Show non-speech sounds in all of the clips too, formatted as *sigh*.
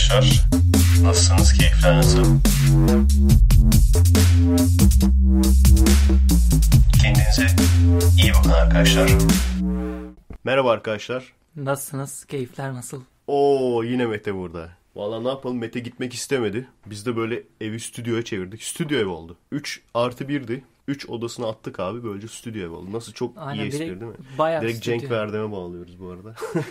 arkadaşlar. Nasılsınız? Keyifler nasıl? Kendinize iyi bakın arkadaşlar. Merhaba arkadaşlar. Nasılsınız? Keyifler nasıl? Oo yine Mete burada. Valla ne yapalım Mete gitmek istemedi. Biz de böyle evi stüdyoya çevirdik. Stüdyo ev oldu. 3 artı 1'di. 3 odasına attık abi böylece stüdyo ev oldu. Nasıl çok Aynen, iyi espri değil mi? Bayağı Direkt stüdyo. Cenk Verdem'e bağlıyoruz bu arada. *laughs*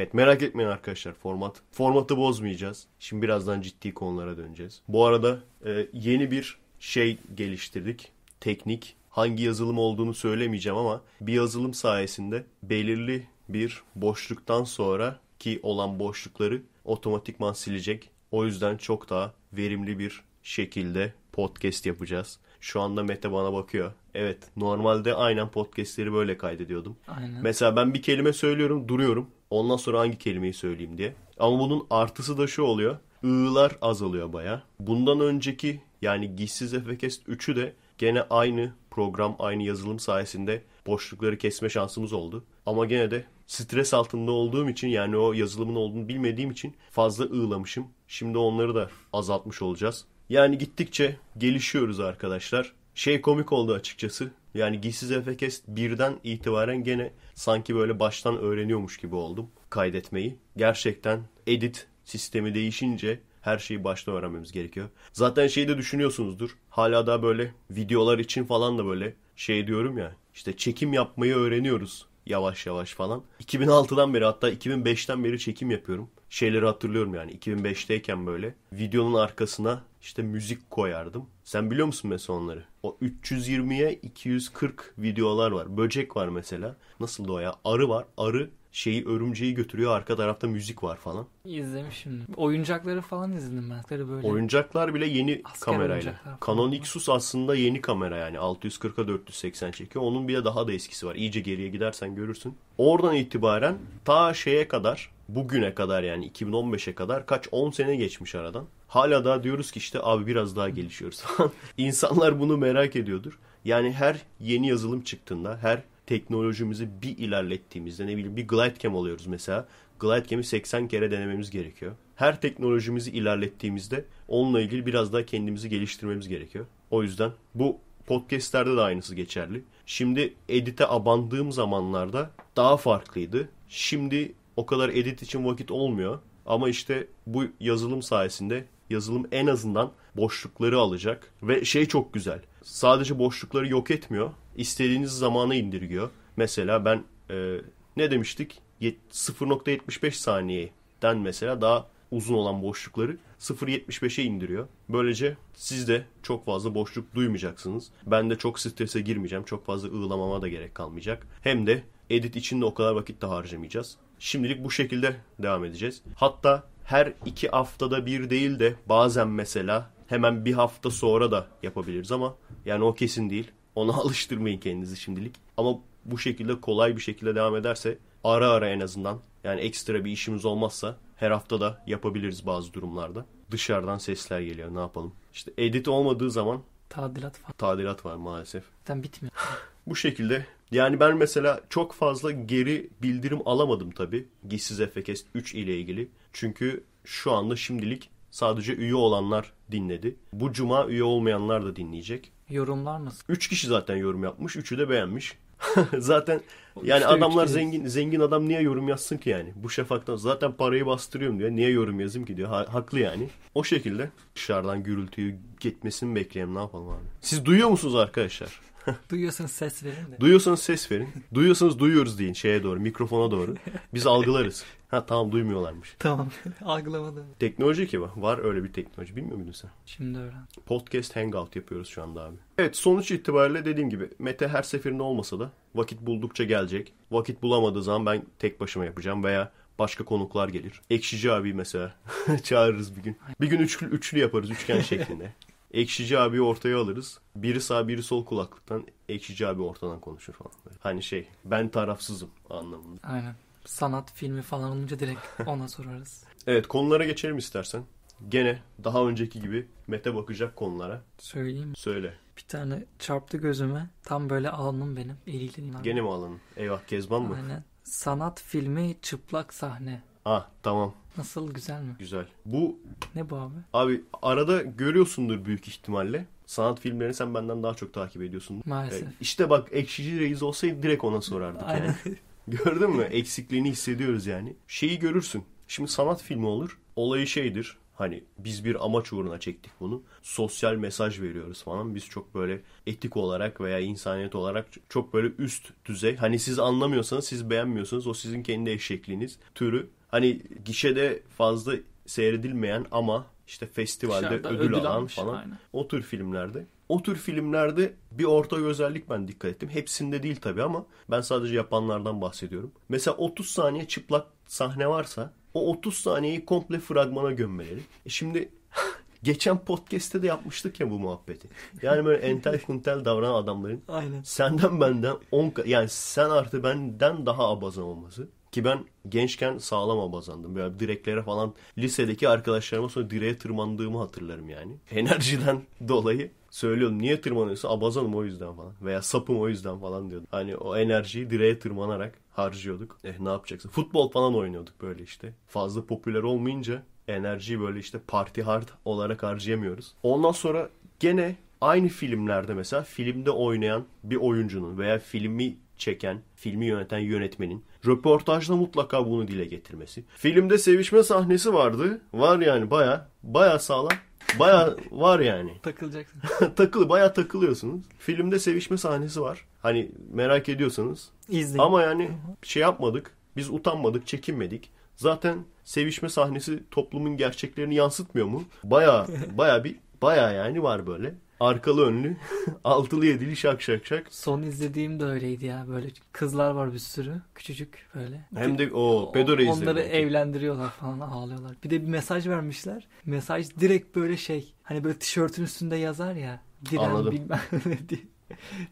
Evet merak etmeyin arkadaşlar format. Formatı bozmayacağız. Şimdi birazdan ciddi konulara döneceğiz. Bu arada e, yeni bir şey geliştirdik. Teknik. Hangi yazılım olduğunu söylemeyeceğim ama bir yazılım sayesinde belirli bir boşluktan sonra ki olan boşlukları otomatikman silecek. O yüzden çok daha verimli bir şekilde podcast yapacağız. Şu anda Mete bana bakıyor. Evet normalde aynen podcastleri böyle kaydediyordum. Aynen. Mesela ben bir kelime söylüyorum duruyorum. Ondan sonra hangi kelimeyi söyleyeyim diye. Ama bunun artısı da şu oluyor. I'lar azalıyor baya. Bundan önceki yani Gizsiz Efekest 3'ü de gene aynı program, aynı yazılım sayesinde boşlukları kesme şansımız oldu. Ama gene de stres altında olduğum için yani o yazılımın olduğunu bilmediğim için fazla ığlamışım. Şimdi onları da azaltmış olacağız. Yani gittikçe gelişiyoruz arkadaşlar. Şey komik oldu açıkçası. Yani Giysiz Efekes birden itibaren gene sanki böyle baştan öğreniyormuş gibi oldum kaydetmeyi. Gerçekten edit sistemi değişince her şeyi baştan öğrenmemiz gerekiyor. Zaten şeyi de düşünüyorsunuzdur. Hala da böyle videolar için falan da böyle şey diyorum ya işte çekim yapmayı öğreniyoruz yavaş yavaş falan. 2006'dan beri hatta 2005'ten beri çekim yapıyorum. Şeyleri hatırlıyorum yani 2005'teyken böyle videonun arkasına işte müzik koyardım. Sen biliyor musun mesela onları? O 320'ye 240 videolar var. Böcek var mesela. Nasıl o ya? Arı var. Arı şeyi örümceği götürüyor. Arka tarafta müzik var falan. İzlemişim. Oyuncakları falan izledim ben. Böyle Oyuncaklar bile yeni Asker kamerayla. Canon Xus aslında yeni kamera yani. 640'a 480 çekiyor. Onun bile daha da eskisi var. İyice geriye gidersen görürsün. Oradan itibaren ta şeye kadar bugüne kadar yani 2015'e kadar kaç 10 sene geçmiş aradan. Hala da diyoruz ki işte abi biraz daha gelişiyoruz *laughs* falan. İnsanlar bunu merak ediyordur. Yani her yeni yazılım çıktığında, her teknolojimizi bir ilerlettiğimizde ne bileyim bir glidecam alıyoruz mesela. Glidecam'i 80 kere denememiz gerekiyor. Her teknolojimizi ilerlettiğimizde onunla ilgili biraz daha kendimizi geliştirmemiz gerekiyor. O yüzden bu podcastlerde de aynısı geçerli. Şimdi edite abandığım zamanlarda daha farklıydı. Şimdi o kadar edit için vakit olmuyor. Ama işte bu yazılım sayesinde yazılım en azından boşlukları alacak. Ve şey çok güzel sadece boşlukları yok etmiyor. İstediğiniz zamana indirgiyor. Mesela ben e, ne demiştik? 0.75 saniyeden mesela daha uzun olan boşlukları 0.75'e indiriyor. Böylece siz de çok fazla boşluk duymayacaksınız. Ben de çok strese girmeyeceğim. Çok fazla ığlamama da gerek kalmayacak. Hem de edit için de o kadar vakit de harcamayacağız. Şimdilik bu şekilde devam edeceğiz. Hatta her iki haftada bir değil de bazen mesela hemen bir hafta sonra da yapabiliriz ama yani o kesin değil. Ona *laughs* alıştırmayın kendinizi şimdilik. Ama bu şekilde kolay bir şekilde devam ederse ara ara en azından yani ekstra bir işimiz olmazsa her hafta da yapabiliriz bazı durumlarda. Dışarıdan sesler geliyor ne yapalım. İşte edit olmadığı zaman tadilat var. Tadilat var maalesef. Zaten bitmiyor. *laughs* bu şekilde yani ben mesela çok fazla geri bildirim alamadım tabii. Gizsiz Efekest 3 ile ilgili. Çünkü şu anda şimdilik Sadece üye olanlar dinledi. Bu cuma üye olmayanlar da dinleyecek. Yorumlar nasıl? Üç kişi zaten yorum yapmış. Üçü de beğenmiş. *laughs* zaten yani işte adamlar zengin zengin adam niye yorum yazsın ki yani? Bu şefaktan zaten parayı bastırıyorum diyor. Niye yorum yazayım ki diyor. Ha, haklı yani. O şekilde dışarıdan gürültüyü gitmesini bekleyelim ne yapalım abi. Siz duyuyor musunuz arkadaşlar? *laughs* Duyuyorsanız ses verin de. Duyuyorsanız ses verin. Duyuyorsanız duyuyoruz deyin şeye doğru, mikrofona doğru. Biz algılarız. Ha tamam duymuyorlarmış. Tamam *laughs* algılamadım. Teknoloji ki var. Var öyle bir teknoloji. Bilmiyor muydun sen? Şimdi öğren. Podcast Hangout yapıyoruz şu anda abi. Evet sonuç itibariyle dediğim gibi Mete her seferinde olmasa da vakit buldukça gelecek. Vakit bulamadığı zaman ben tek başıma yapacağım veya başka konuklar gelir. Ekşici abi mesela *laughs* çağırırız bir gün. Bir gün üçlü, üçlü yaparız üçgen şeklinde. *laughs* Ekşici abi ortaya alırız. Biri sağ biri sol kulaklıktan Ekşici abi ortadan konuşur falan. Hani şey ben tarafsızım anlamında. Aynen sanat filmi falan olunca direkt ona sorarız. *laughs* Evet konulara geçelim istersen. Gene daha önceki gibi Mete bakacak konulara. Söyleyeyim mi? Söyle. Bir tane çarptı gözüme. Tam böyle alnım benim. Eliyle Gene mi alnın? Eyvah Kezban mı? Aynen. Sanat filmi çıplak sahne. Ah tamam. Nasıl güzel mi? Güzel. Bu ne bu abi? Abi arada görüyorsundur büyük ihtimalle. Sanat filmlerini sen benden daha çok takip ediyorsun. Maalesef. Ee, işte bak Ekşici Reis olsaydı direkt ona sorardık Aynen. yani. *laughs* *laughs* Gördün mü? Eksikliğini hissediyoruz yani. Şeyi görürsün. Şimdi sanat filmi olur. Olayı şeydir. Hani biz bir amaç uğruna çektik bunu. Sosyal mesaj veriyoruz falan. Biz çok böyle etik olarak veya insaniyet olarak çok böyle üst düzey. Hani siz anlamıyorsanız, siz beğenmiyorsanız o sizin kendi eşekliğiniz türü. Hani gişede fazla seyredilmeyen ama işte festivalde Dışarıda ödül, ödül alan almış, falan. Aynen. O tür filmlerde o tür filmlerde bir orta özellik ben dikkat ettim. Hepsinde değil tabii ama ben sadece yapanlardan bahsediyorum. Mesela 30 saniye çıplak sahne varsa o 30 saniyeyi komple fragmana gömmeleri. E şimdi *laughs* geçen podcast'te de yapmıştık ya bu muhabbeti. Yani böyle entel kuntel davranan adamların Aynen. senden benden 10 yani sen artı benden daha abazan olması. Ki ben gençken sağlam abazandım. Böyle direklere falan lisedeki arkadaşlarıma sonra direğe tırmandığımı hatırlarım yani. Enerjiden *laughs* dolayı söylüyorum niye tırmanıyorsun? Abazanım o yüzden falan veya sapım o yüzden falan diyordum. Hani o enerjiyi direğe tırmanarak harcıyorduk. Eh ne yapacaksın? Futbol falan oynuyorduk böyle işte. Fazla popüler olmayınca enerjiyi böyle işte party hard olarak harcayamıyoruz. Ondan sonra gene aynı filmlerde mesela filmde oynayan bir oyuncunun veya filmi çeken, filmi yöneten yönetmenin röportajda mutlaka bunu dile getirmesi. Filmde sevişme sahnesi vardı. Var yani baya baya sağlam. Baya var yani. *laughs* Takılacaksın. takılı baya takılıyorsunuz. Filmde sevişme sahnesi var. Hani merak ediyorsanız. İzleyin. Ama yani şey yapmadık. Biz utanmadık, çekinmedik. Zaten sevişme sahnesi toplumun gerçeklerini yansıtmıyor mu? Baya baya bir baya yani var böyle. Arkalı önlü. *laughs* Altılı yedili şak şak şak. Son izlediğim de öyleydi ya. Böyle kızlar var bir sürü. Küçücük böyle. Hem de o pedore izledi. Onları belki. evlendiriyorlar falan ağlıyorlar. Bir de bir mesaj vermişler. Mesaj direkt böyle şey. Hani böyle tişörtün üstünde yazar ya. Diren Anladım. bilmem *laughs* ne diye.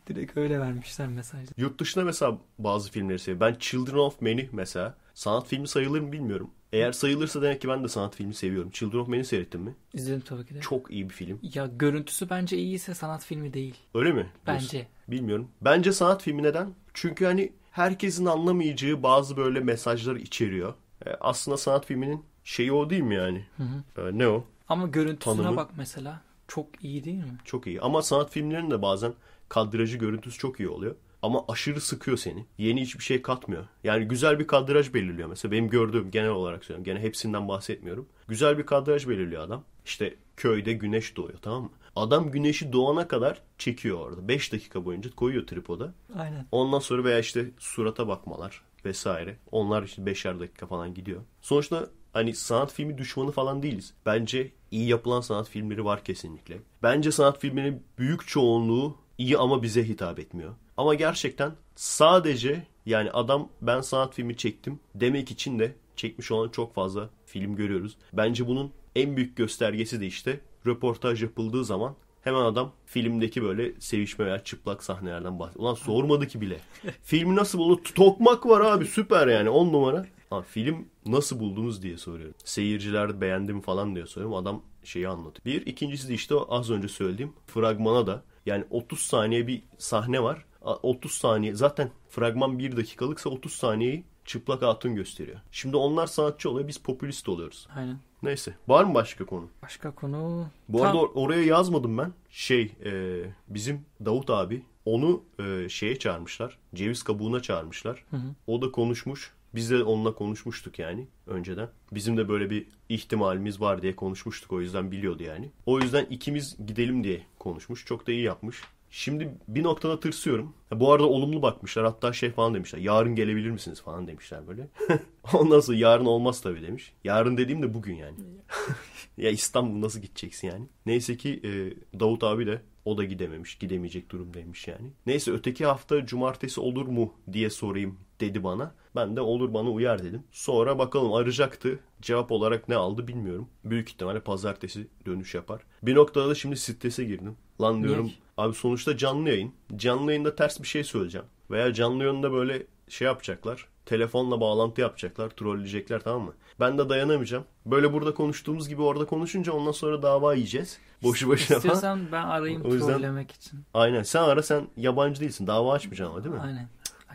direkt öyle vermişler mesajı. Yurt dışında mesela bazı filmleri seviyorum. Ben Children of Men'i mesela. Sanat filmi sayılır mı bilmiyorum. Eğer sayılırsa demek ki ben de sanat filmi seviyorum. Children of Men'i seyrettin mi? İzledim tabii ki de. Çok iyi bir film. Ya görüntüsü bence iyiyse sanat filmi değil. Öyle mi? Bence. Diyorsun? Bilmiyorum. Bence sanat filmi neden? Çünkü hani herkesin anlamayacağı bazı böyle mesajlar içeriyor. E, aslında sanat filminin şeyi o değil mi yani? Hı hı. E, ne o? Ama görüntüsüne Tanımı. bak mesela. Çok iyi değil mi? Çok iyi. Ama sanat filmlerinin de bazen kadrajı görüntüsü çok iyi oluyor ama aşırı sıkıyor seni. Yeni hiçbir şey katmıyor. Yani güzel bir kadraj belirliyor mesela benim gördüğüm genel olarak söylüyorum. Gene hepsinden bahsetmiyorum. Güzel bir kadraj belirliyor adam. İşte köyde güneş doğuyor tamam mı? Adam güneşi doğana kadar çekiyor orada. 5 dakika boyunca koyuyor tripoda. Aynen. Ondan sonra veya işte surata bakmalar vesaire. Onlar işte beşer dakika falan gidiyor. Sonuçta hani sanat filmi düşmanı falan değiliz. Bence iyi yapılan sanat filmleri var kesinlikle. Bence sanat filminin büyük çoğunluğu iyi ama bize hitap etmiyor. Ama gerçekten sadece yani adam ben sanat filmi çektim demek için de çekmiş olan çok fazla film görüyoruz. Bence bunun en büyük göstergesi de işte röportaj yapıldığı zaman hemen adam filmdeki böyle sevişme veya çıplak sahnelerden bahsediyor. Ulan sormadı ki bile. *laughs* Filmi nasıl buldu? Tokmak var abi süper yani on numara. Ha, film nasıl buldunuz diye soruyorum. Seyirciler beğendim falan diye soruyorum. Adam şeyi anlatıyor. Bir, ikincisi de işte az önce söylediğim fragmana da yani 30 saniye bir sahne var. 30 saniye zaten fragman 1 dakikalıksa 30 saniyeyi çıplak hatun gösteriyor. Şimdi onlar sanatçı oluyor biz popülist oluyoruz. Aynen. Neyse var mı başka konu? Başka konu... Bu Tam... arada or- oraya yazmadım ben. Şey e, bizim Davut abi onu e, şeye çağırmışlar. Ceviz kabuğuna çağırmışlar. Hı hı. O da konuşmuş. Biz de onunla konuşmuştuk yani önceden. Bizim de böyle bir ihtimalimiz var diye konuşmuştuk. O yüzden biliyordu yani. O yüzden ikimiz gidelim diye konuşmuş. Çok da iyi yapmış. Şimdi bir noktada tırsıyorum. Bu arada olumlu bakmışlar. Hatta şey falan demişler. Yarın gelebilir misiniz falan demişler böyle. *laughs* Ondan sonra yarın olmaz tabii demiş. Yarın dediğim de bugün yani. *laughs* ya İstanbul nasıl gideceksin yani? Neyse ki e, Davut abi de o da gidememiş. Gidemeyecek durumdaymış yani. Neyse öteki hafta cumartesi olur mu diye sorayım dedi bana. Ben de olur bana uyar dedim. Sonra bakalım arayacaktı. Cevap olarak ne aldı bilmiyorum. Büyük ihtimalle pazartesi dönüş yapar. Bir noktada da şimdi strese girdim. Lan diyorum Niye? abi sonuçta canlı yayın. Canlı yayında ters bir şey söyleyeceğim. Veya canlı yayında böyle şey yapacaklar. Telefonla bağlantı yapacaklar. Trolleyecekler tamam mı? Ben de dayanamayacağım. Böyle burada konuştuğumuz gibi orada konuşunca ondan sonra dava yiyeceğiz. Boşu boşuna İstiyorsan ben arayayım *laughs* o yüzden, trollemek için. Aynen sen ara sen yabancı değilsin. Dava açmayacağım değil mi? Aynen.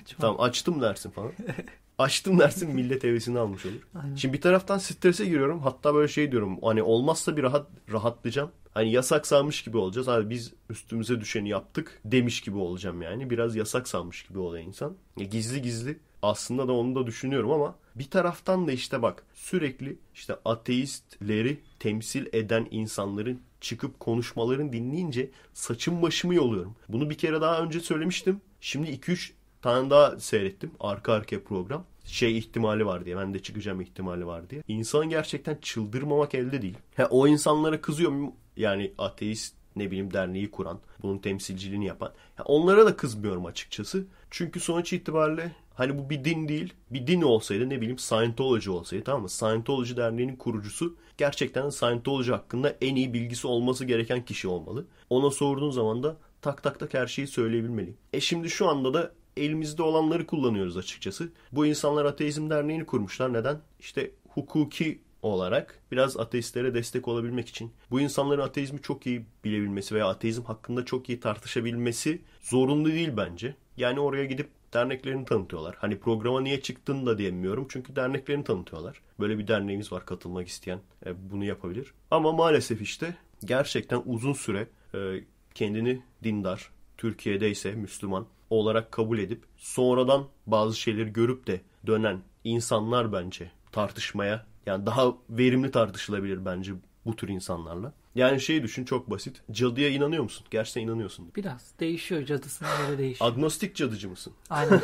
Açma. Tamam açtım dersin falan. *laughs* Açtım dersin millet hevesini almış olur. Aynen. Şimdi bir taraftan strese giriyorum. Hatta böyle şey diyorum. Hani olmazsa bir rahat rahatlayacağım. Hani yasak sanmış gibi olacağız. Abi biz üstümüze düşeni yaptık demiş gibi olacağım yani. Biraz yasak sanmış gibi oluyor insan. Ya e, gizli gizli aslında da onu da düşünüyorum ama bir taraftan da işte bak sürekli işte ateistleri temsil eden insanların çıkıp konuşmalarını dinleyince saçım başımı yoluyorum. Bunu bir kere daha önce söylemiştim. Şimdi 2-3 tane daha seyrettim. Arka arkaya program. Şey ihtimali var diye. Ben de çıkacağım ihtimali var diye. İnsan gerçekten çıldırmamak elde değil. He, o insanlara kızıyor muyum? Yani ateist ne bileyim derneği kuran, bunun temsilciliğini yapan. Yani onlara da kızmıyorum açıkçası. Çünkü sonuç itibariyle hani bu bir din değil. Bir din olsaydı ne bileyim Scientology olsaydı tamam mı? Scientology derneğinin kurucusu gerçekten Scientology hakkında en iyi bilgisi olması gereken kişi olmalı. Ona sorduğun zaman da tak tak tak her şeyi söyleyebilmeli. E şimdi şu anda da elimizde olanları kullanıyoruz açıkçası. Bu insanlar ateizm derneğini kurmuşlar. Neden? İşte hukuki olarak biraz ateistlere destek olabilmek için bu insanların ateizmi çok iyi bilebilmesi veya ateizm hakkında çok iyi tartışabilmesi zorunlu değil bence. Yani oraya gidip derneklerini tanıtıyorlar. Hani programa niye çıktın da diyemiyorum çünkü derneklerini tanıtıyorlar. Böyle bir derneğimiz var katılmak isteyen e, bunu yapabilir. Ama maalesef işte gerçekten uzun süre e, kendini dindar, Türkiye'de ise Müslüman olarak kabul edip sonradan bazı şeyleri görüp de dönen insanlar bence tartışmaya yani daha verimli tartışılabilir bence bu tür insanlarla. Yani şeyi düşün çok basit. Cadıya inanıyor musun? Gerçekten inanıyorsun. Biraz değişiyor cadısına göre değişiyor. Agnostik cadıcı mısın? Aynen.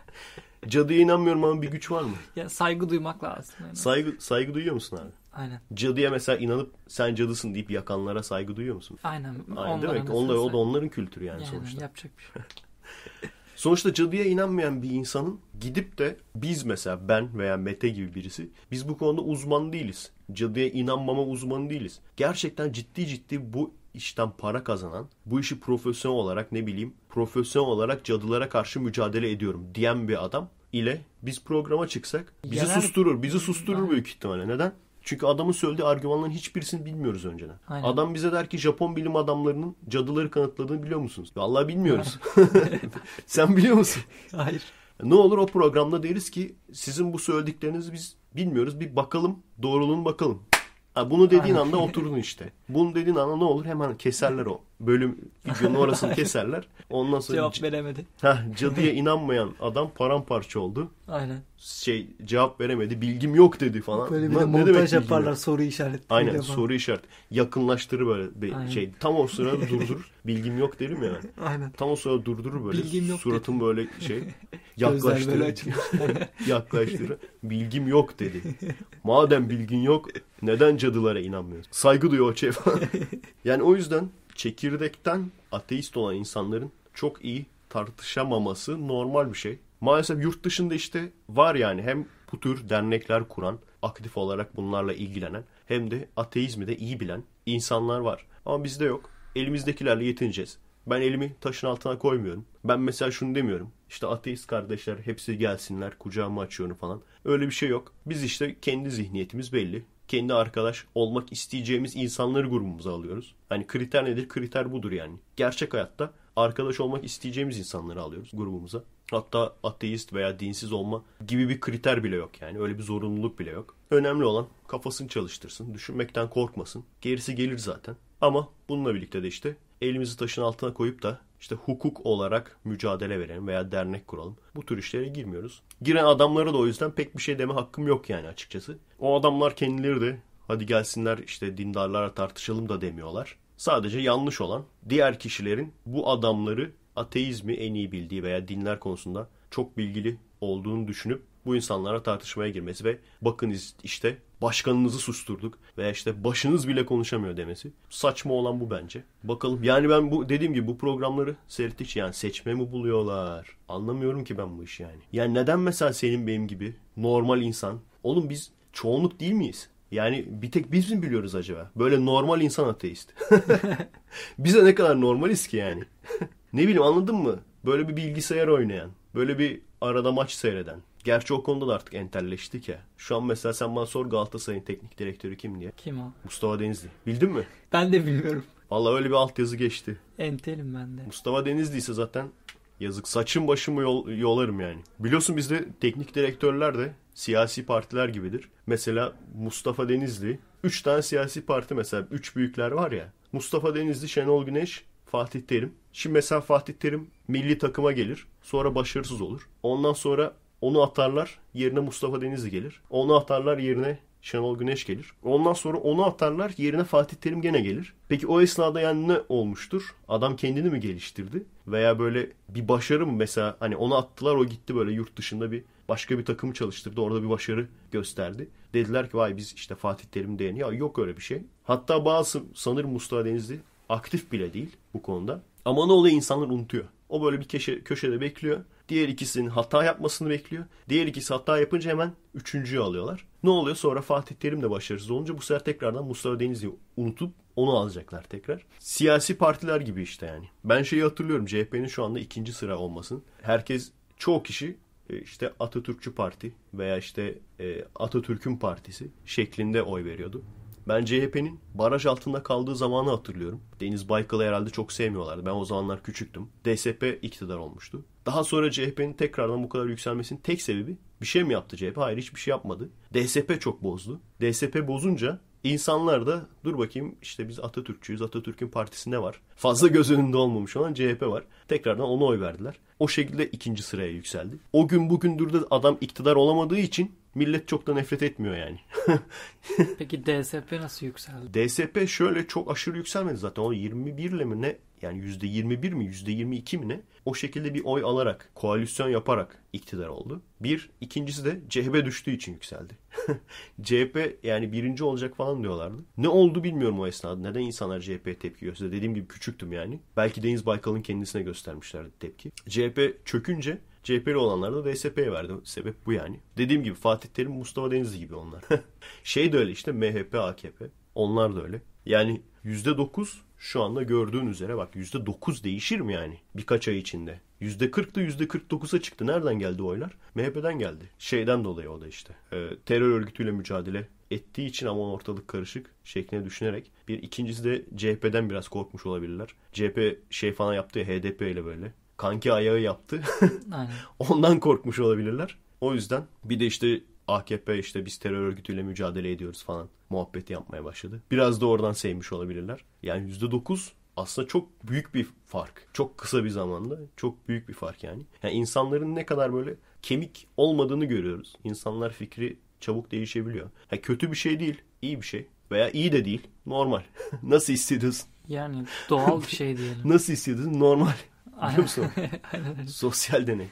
*laughs* Cadıya inanmıyorum ama bir güç var mı? Ya saygı duymak lazım. Yani. Saygı saygı duyuyor musun abi? Aynen. Cadıya mesela inanıp sen cadısın deyip yakanlara saygı duyuyor musun? Aynen. Aynen onların demek. Onlar, o da onların kültürü yani, yani sonuçta. Yapacak bir şey. Sonuçta cadıya inanmayan bir insanın gidip de biz mesela ben veya Mete gibi birisi biz bu konuda uzman değiliz. Cadıya inanmama uzmanı değiliz. Gerçekten ciddi ciddi bu işten para kazanan, bu işi profesyonel olarak ne bileyim, profesyonel olarak cadılara karşı mücadele ediyorum diyen bir adam ile biz programa çıksak bizi Genel... susturur. Bizi susturur büyük ihtimalle. Neden? Çünkü adamın söylediği argümanların hiçbirisini bilmiyoruz önceden. Aynen. Adam bize der ki Japon bilim adamlarının cadıları kanıtladığını biliyor musunuz? Vallahi bilmiyoruz. *laughs* *laughs* Sen biliyor musun? Hayır. Ne olur o programda deriz ki sizin bu söylediklerinizi biz bilmiyoruz. Bir bakalım doğruluğunu bakalım. Ha, bunu dediğin Aynen. anda oturdun işte. Bunu dediğin anda ne olur hemen keserler o bölüm videonun orasını *laughs* keserler. Ondan sonra cevap veremedi. Ha, cadıya inanmayan adam paramparça oldu. Aynen. Şey cevap veremedi. Bilgim yok dedi falan. Böyle bir ne, de montaj demek yaparlar soru işareti. Aynen falan. soru işareti. Yakınlaştırır böyle bir Aynen. şey. Tam o sırada *laughs* durdurur. Bilgim yok derim ya. Aynen. Tam o sırada durdurur böyle. Bilgim yok Suratın dedim. böyle şey *laughs* yaklaştırır. yaklaştırır. Bilgim yok dedi. Madem bilgin yok neden cadılara inanmıyorsun? Saygı duyuyor o şey falan. yani o yüzden çekirdekten ateist olan insanların çok iyi tartışamaması normal bir şey. Maalesef yurt dışında işte var yani hem bu tür dernekler kuran, aktif olarak bunlarla ilgilenen hem de ateizmi de iyi bilen insanlar var. Ama bizde yok. Elimizdekilerle yetineceğiz. Ben elimi taşın altına koymuyorum. Ben mesela şunu demiyorum. İşte ateist kardeşler hepsi gelsinler kucağımı açıyorum falan. Öyle bir şey yok. Biz işte kendi zihniyetimiz belli kendi arkadaş olmak isteyeceğimiz insanları grubumuza alıyoruz. Hani kriter nedir? Kriter budur yani. Gerçek hayatta arkadaş olmak isteyeceğimiz insanları alıyoruz grubumuza. Hatta ateist veya dinsiz olma gibi bir kriter bile yok yani. Öyle bir zorunluluk bile yok. Önemli olan kafasını çalıştırsın, düşünmekten korkmasın. Gerisi gelir zaten. Ama bununla birlikte de işte elimizi taşın altına koyup da işte hukuk olarak mücadele verelim veya dernek kuralım. Bu tür işlere girmiyoruz. Giren adamlara da o yüzden pek bir şey deme hakkım yok yani açıkçası. O adamlar kendileri de hadi gelsinler işte dindarlara tartışalım da demiyorlar. Sadece yanlış olan diğer kişilerin bu adamları ateizmi en iyi bildiği veya dinler konusunda çok bilgili olduğunu düşünüp bu insanlara tartışmaya girmesi ve bakın işte başkanınızı susturduk veya işte başınız bile konuşamıyor demesi. Saçma olan bu bence. Bakalım yani ben bu dediğim gibi bu programları seyrettikçe yani seçme mi buluyorlar? Anlamıyorum ki ben bu işi yani. Yani neden mesela senin benim gibi normal insan? Oğlum biz çoğunluk değil miyiz? Yani bir tek biz mi biliyoruz acaba? Böyle normal insan ateist. *laughs* Bize ne kadar normaliz ki yani. ne bileyim anladın mı? Böyle bir bilgisayar oynayan, böyle bir arada maç seyreden, Gerçi o konuda da artık entelleştik ki. Şu an mesela sen bana sor Galatasaray'ın teknik direktörü kim diye. Kim o? Mustafa Denizli. Bildin mi? Ben de bilmiyorum. Valla öyle bir altyazı geçti. Entelim ben de. Mustafa Denizli ise zaten yazık saçım başımı yol, yolarım yani. Biliyorsun bizde teknik direktörler de siyasi partiler gibidir. Mesela Mustafa Denizli üç tane siyasi parti mesela üç büyükler var ya. Mustafa Denizli, Şenol Güneş, Fatih Terim. Şimdi mesela Fatih Terim milli takıma gelir. Sonra başarısız olur. Ondan sonra onu atarlar yerine Mustafa Denizli gelir. Onu atarlar yerine Şenol Güneş gelir. Ondan sonra onu atarlar yerine Fatih Terim gene gelir. Peki o esnada yani ne olmuştur? Adam kendini mi geliştirdi? Veya böyle bir başarı mı mesela hani onu attılar o gitti böyle yurt dışında bir başka bir takımı çalıştırdı. Orada bir başarı gösterdi. Dediler ki vay biz işte Fatih Terim değeni. Ya yok öyle bir şey. Hatta bazı sanırım Mustafa Denizli aktif bile değil bu konuda. Ama ne oluyor insanlar unutuyor. O böyle bir köşe, köşede bekliyor. Diğer ikisinin hata yapmasını bekliyor. Diğer ikisi hata yapınca hemen üçüncüyü alıyorlar. Ne oluyor? Sonra Fatih Terim de başarısız olunca bu sefer tekrardan Mustafa Denizli'yi unutup onu alacaklar tekrar. Siyasi partiler gibi işte yani. Ben şeyi hatırlıyorum CHP'nin şu anda ikinci sıra olmasın. Herkes çoğu kişi e, işte Atatürkçü Parti veya işte e, Atatürk'ün partisi şeklinde oy veriyordu. Ben CHP'nin baraj altında kaldığı zamanı hatırlıyorum. Deniz Baykal'ı herhalde çok sevmiyorlardı. Ben o zamanlar küçüktüm. DSP iktidar olmuştu. Daha sonra CHP'nin tekrardan bu kadar yükselmesinin tek sebebi bir şey mi yaptı CHP? Hayır hiçbir şey yapmadı. DSP çok bozdu. DSP bozunca insanlar da dur bakayım işte biz Atatürkçüyüz. Atatürk'ün ne var. Fazla göz önünde olmamış olan CHP var. Tekrardan ona oy verdiler. O şekilde ikinci sıraya yükseldi. O gün bugündür de adam iktidar olamadığı için millet çok da nefret etmiyor yani. *laughs* Peki DSP nasıl yükseldi? DSP şöyle çok aşırı yükselmedi zaten. O 21 ile mi ne yani %21 mi %22 mi ne o şekilde bir oy alarak koalisyon yaparak iktidar oldu. Bir ikincisi de CHP düştüğü için yükseldi. *laughs* CHP yani birinci olacak falan diyorlardı. Ne oldu bilmiyorum o esnada. Neden insanlar CHP'ye tepki gösterdi? Dediğim gibi küçüktüm yani. Belki Deniz Baykal'ın kendisine göstermişlerdi tepki. CHP çökünce CHP'li olanlar da DSP'ye verdi. Sebep bu yani. Dediğim gibi Fatih Terim, Mustafa Denizli gibi onlar. *laughs* şey de öyle işte MHP, AKP. Onlar da öyle. Yani %9 şu anda gördüğün üzere bak %9 değişir mi yani birkaç ay içinde? %40'da %49'a çıktı. Nereden geldi oylar? MHP'den geldi. Şeyden dolayı o da işte. E, terör örgütüyle mücadele ettiği için ama ortalık karışık şeklinde düşünerek. Bir ikincisi de CHP'den biraz korkmuş olabilirler. CHP şey falan yaptı ya HDP ile böyle kanki ayağı yaptı. *laughs* Ondan korkmuş olabilirler. O yüzden bir de işte AKP işte biz terör örgütüyle mücadele ediyoruz falan muhabbeti yapmaya başladı. Biraz da oradan sevmiş olabilirler. Yani %9 aslında çok büyük bir fark. Çok kısa bir zamanda çok büyük bir fark yani. yani insanların ne kadar böyle kemik olmadığını görüyoruz. İnsanlar fikri çabuk değişebiliyor. Ha kötü bir şey değil, iyi bir şey veya iyi de değil, normal. *laughs* Nasıl hissediyorsun? Yani doğal bir şey *laughs* diyelim. Nasıl hissediyorsun? Normal. Aynen. Biliyor musun? *laughs* Sosyal deney.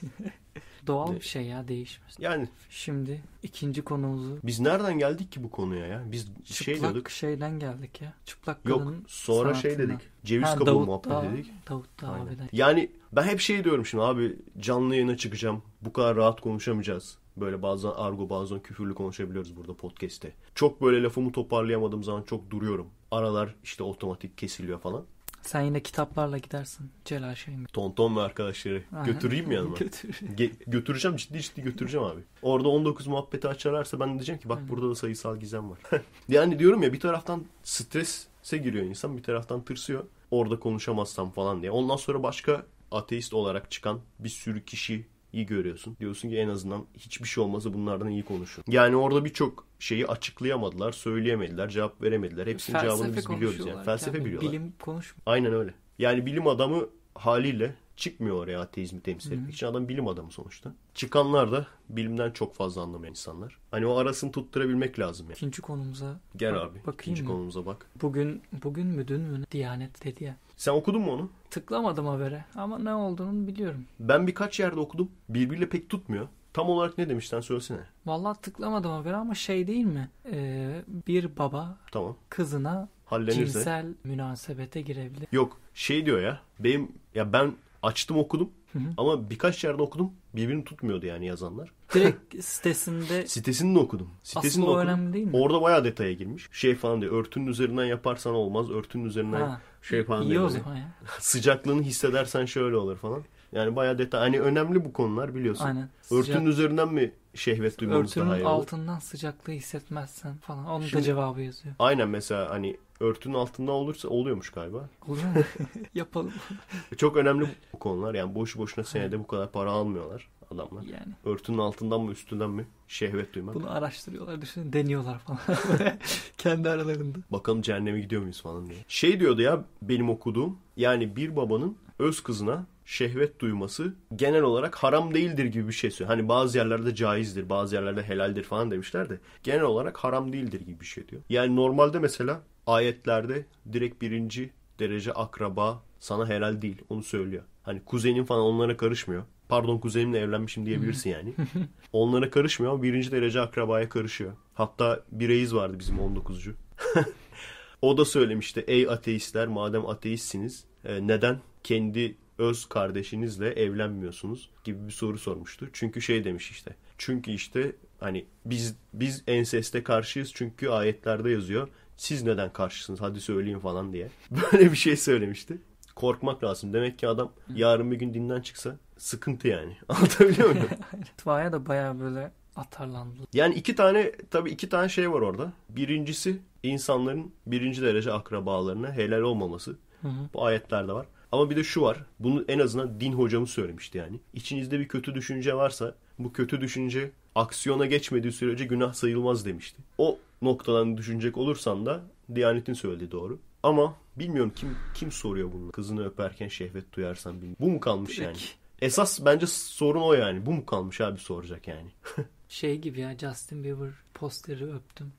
Doğal bir şey ya değişmez. Yani. Şimdi ikinci konumuzu. Biz nereden geldik ki bu konuya ya? Biz şey Çıplak şey diyorduk. şeyden geldik ya. Çıplak Yok sonra şey sanatından. şey dedik. Ceviz ha, kabuğu Davut muhabbet dedik. Davut da abiden. Yani ben hep şey diyorum şimdi abi canlı yayına çıkacağım. Bu kadar rahat konuşamayacağız. Böyle bazen argo bazen küfürlü konuşabiliyoruz burada podcast'te. Çok böyle lafımı toparlayamadığım zaman çok duruyorum. Aralar işte otomatik kesiliyor falan. Sen yine kitaplarla gidersin Celal Şengül. Tonton ve arkadaşları. Aynen. Götüreyim mi yanıma? Götür. götüreceğim ciddi ciddi götüreceğim abi. Orada 19 muhabbeti açarlarsa ben diyeceğim ki bak Aynen. burada da sayısal gizem var. *laughs* yani diyorum ya bir taraftan strese giriyor insan bir taraftan tırsıyor. Orada konuşamazsam falan diye. Ondan sonra başka ateist olarak çıkan bir sürü kişi iyi görüyorsun. Diyorsun ki en azından hiçbir şey olmasa bunlardan iyi konuşun. Yani orada birçok şeyi açıklayamadılar, söyleyemediler, cevap veremediler. Hepsinin Felsefe cevabını biz biliyoruz yani. Felsefe yani biliyorlar. Bilim konuşmuyor. Aynen öyle. Yani bilim adamı haliyle çıkmıyor oraya ateizmi temsil etmek hı için. Adam bilim adamı sonuçta. Çıkanlar da bilimden çok fazla anlamayan insanlar. Hani o arasını tutturabilmek lazım yani. İkinci konumuza Gel bak, abi. Bakayım İkinci mı? konumuza bak. Bugün bugün mü dün mü Diyanet dedi ya. Sen okudun mu onu? Tıklamadım habere ama ne olduğunu biliyorum. Ben birkaç yerde okudum. Birbiriyle pek tutmuyor. Tam olarak ne demişten söylesene. Valla tıklamadım haberi ama şey değil mi? Ee, bir baba tamam. kızına cinsel münasebete girebilir. Yok şey diyor ya. Benim ya ben açtım okudum. Ama birkaç yerde okudum. Birbirini tutmuyordu yani yazanlar. Direkt *laughs* sitesinde... sitesini de okudum. Sitesini Aslında de okudum. önemli değil mi? Orada bayağı detaya girmiş. Şey falan diyor. Örtünün üzerinden yaparsan olmaz. Örtünün üzerinden ha şey falan. İyi o *laughs* Sıcaklığını hissedersen şöyle olur falan. Yani bayağı detay. Hani önemli bu konular biliyorsun. Aynen. Örtünün üzerinden mi şehvet duymamız Örtünün daha iyi olur? altından sıcaklığı hissetmezsen falan. Onun Şimdi, da cevabı yazıyor. Aynen mesela hani örtünün altında olursa oluyormuş galiba. Oluyor mu? *laughs* Yapalım. E, çok önemli bu konular. Yani boşu boşuna senede bu kadar para almıyorlar adamlar. Yani. Örtünün altından mı üstünden mi şehvet duymak. Bunu araştırıyorlar düşünün deniyorlar falan. *laughs* Kendi aralarında. Bakalım cehenneme gidiyor muyuz falan diye. Şey diyordu ya benim okuduğum yani bir babanın öz kızına şehvet duyması genel olarak haram değildir gibi bir şey söylüyor. Hani bazı yerlerde caizdir, bazı yerlerde helaldir falan demişler de genel olarak haram değildir gibi bir şey diyor. Yani normalde mesela ayetlerde direkt birinci derece akraba sana helal değil. Onu söylüyor. Hani kuzenin falan onlara karışmıyor. Pardon kuzenimle evlenmişim diyebilirsin yani. *laughs* onlara karışmıyor ama birinci derece akrabaya karışıyor. Hatta bir reis vardı bizim 19'cu. *laughs* o da söylemişti ey ateistler madem ateistsiniz e, neden kendi öz kardeşinizle evlenmiyorsunuz gibi bir soru sormuştu. Çünkü şey demiş işte. Çünkü işte hani biz biz enseste karşıyız çünkü ayetlerde yazıyor. Siz neden karşısınız hadi söyleyin falan diye. *laughs* Böyle bir şey söylemişti. Korkmak lazım. Demek ki adam yarın bir gün dinden çıksa sıkıntı yani. *laughs* Anlatabiliyor muyum? Tuğaya da baya böyle atarlandı. Yani iki tane tabii iki tane şey var orada. Birincisi insanların birinci derece akrabalarına helal olmaması. Hı hı. Bu ayetlerde var. Ama bir de şu var. Bunu en azından din hocamız söylemişti yani. İçinizde bir kötü düşünce varsa bu kötü düşünce aksiyona geçmediği sürece günah sayılmaz demişti. O noktadan düşünecek olursan da Diyanet'in söylediği doğru. Ama bilmiyorum kim kim soruyor bunu. Kızını öperken şehvet duyarsan bilmiyorum. Bu mu kalmış Direkt. yani? Esas bence sorun o yani. Bu mu kalmış abi soracak yani. *laughs* şey gibi ya Justin Bieber posteri öptüm.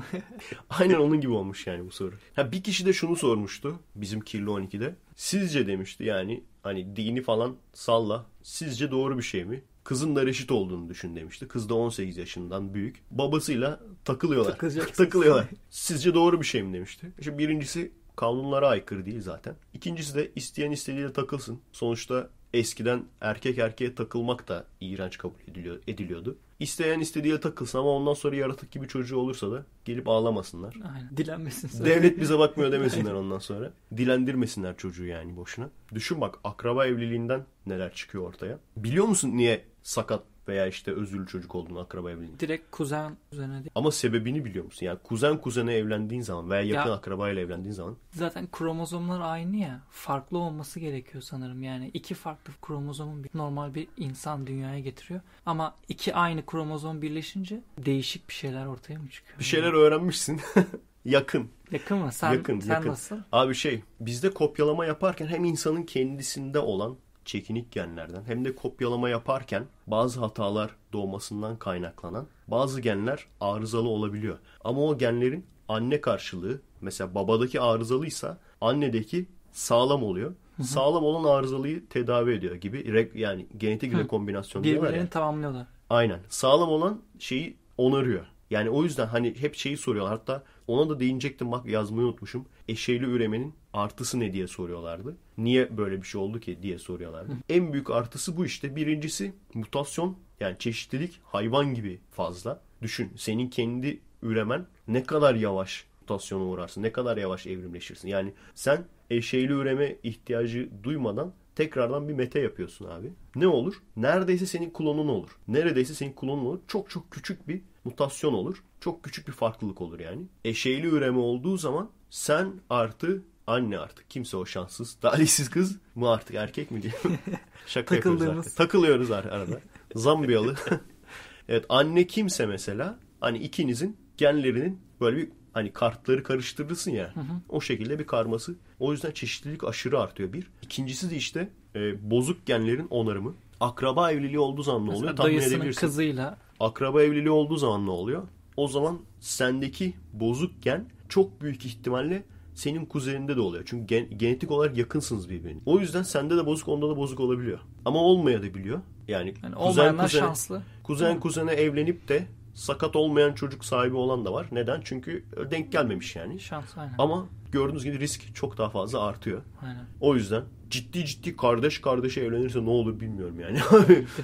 *laughs* Aynen onun gibi olmuş yani bu soru. Ha, bir kişi de şunu sormuştu bizim Kirli 12'de. Sizce demişti yani hani dini falan salla. Sizce doğru bir şey mi? Kızın da reşit olduğunu düşün demişti. Kız da 18 yaşından büyük. Babasıyla takılıyorlar. takılıyorlar. *laughs* Sizce doğru bir şey mi demişti. Şimdi birincisi kanunlara aykırı değil zaten. İkincisi de isteyen istediğiyle takılsın. Sonuçta eskiden erkek erkeğe takılmak da iğrenç kabul ediliyor, ediliyordu. İsteyen istediğiyle takılsın ama ondan sonra yaratık gibi çocuğu olursa da gelip ağlamasınlar. Aynen. Dilenmesin. Sonra. Devlet bize bakmıyor *laughs* demesinler ondan sonra. Dilendirmesinler çocuğu yani boşuna. Düşün bak akraba evliliğinden neler çıkıyor ortaya. Biliyor musun niye sakat veya işte özürlü çocuk olduğun akrabaya evlendin. Direkt kuzen kuzene değil. Ama sebebini biliyor musun? Yani kuzen kuzene evlendiğin zaman veya yakın ya, akrabayla evlendiğin zaman. Zaten kromozomlar aynı ya. Farklı olması gerekiyor sanırım. Yani iki farklı kromozomun bir, normal bir insan dünyaya getiriyor. Ama iki aynı kromozom birleşince değişik bir şeyler ortaya mı çıkıyor? Bir şeyler öğrenmişsin. *laughs* yakın. Yakın mı? Sen, yakın, sen yakın. nasıl? Abi şey bizde kopyalama yaparken hem insanın kendisinde olan çekinik genlerden hem de kopyalama yaparken bazı hatalar doğmasından kaynaklanan bazı genler arızalı olabiliyor. Ama o genlerin anne karşılığı mesela babadaki arızalıysa annedeki sağlam oluyor. Hı-hı. Sağlam olan arızalıyı tedavi ediyor gibi yani genetik rekombinasyon diyorlar Birbirlerini yani. tamamlıyorlar. Aynen. Sağlam olan şeyi onarıyor. Yani o yüzden hani hep şeyi soruyorlar. Hatta ona da değinecektim bak yazmayı unutmuşum. Eşeğli üremenin artısı ne diye soruyorlardı. Niye böyle bir şey oldu ki diye soruyorlardı. En büyük artısı bu işte. Birincisi mutasyon yani çeşitlilik hayvan gibi fazla. Düşün senin kendi üremen ne kadar yavaş mutasyona uğrarsın. Ne kadar yavaş evrimleşirsin. Yani sen eşeğli üreme ihtiyacı duymadan tekrardan bir mete yapıyorsun abi. Ne olur? Neredeyse senin klonun olur. Neredeyse senin klonun olur. Çok çok küçük bir mutasyon olur. Çok küçük bir farklılık olur yani. Eşeğli üreme olduğu zaman sen artı anne artık. Kimse o şanssız, talihsiz kız mı artık erkek mi diye. *laughs* Şaka yapıyoruz artık. Takılıyoruz artık arada. Zambiyalı. *laughs* evet anne kimse mesela hani ikinizin genlerinin böyle bir hani kartları karıştırırsın ya. Hı hı. O şekilde bir karması. O yüzden çeşitlilik aşırı artıyor bir. İkincisi de işte e, bozuk genlerin onarımı. Akraba evliliği olduğu zaman ne oluyor? Mesela tahmin edebilirsin. kızıyla Akraba evliliği olduğu zaman ne oluyor? O zaman sendeki bozukken çok büyük ihtimalle senin kuzeninde de oluyor. Çünkü gen- genetik olarak yakınsınız birbirine. O yüzden sende de bozuk onda da bozuk olabiliyor. Ama olmaya da biliyor. Yani, yani kuzen kuzene, şanslı. Kuzen kuzene evlenip de sakat olmayan çocuk sahibi olan da var. Neden? Çünkü e, denk gelmemiş yani. Şans aynen. Ama gördüğünüz gibi risk çok daha fazla artıyor. Aynen. O yüzden ciddi ciddi kardeş kardeşe evlenirse ne olur bilmiyorum yani. *laughs*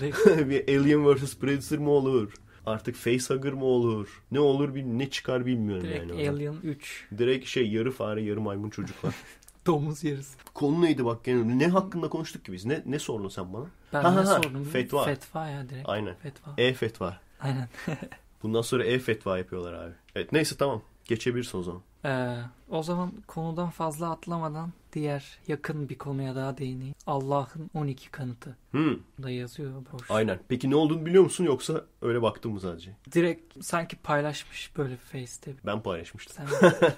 bir Alien vs Predator mı olur? Artık facehugger mı olur? Ne olur bil ne çıkar bilmiyorum Direkt yani. Alien adam. 3. Direkt şey yarı fare yarı maymun çocuklar. *laughs* Domuz yeriz. Konu neydi bak yani ne hakkında konuştuk ki biz? Ne ne sordun sen bana? Ben ha, ne ha, sordum? Fetva. Fetva ya direkt. Aynen. Fetva. E fetva. Aynen. *laughs* Bundan sonra e fetva yapıyorlar abi. Evet neyse tamam. Geçebilirsin o zaman. Ee, o zaman konudan fazla atlamadan diğer yakın bir konuya daha değineyim. Allah'ın 12 kanıtı. Hmm. Da yazıyor boş. Aynen. Peki ne olduğunu biliyor musun yoksa öyle baktın mı sadece? Direkt sanki paylaşmış böyle Face'te. Ben paylaşmıştım. Sen... *laughs*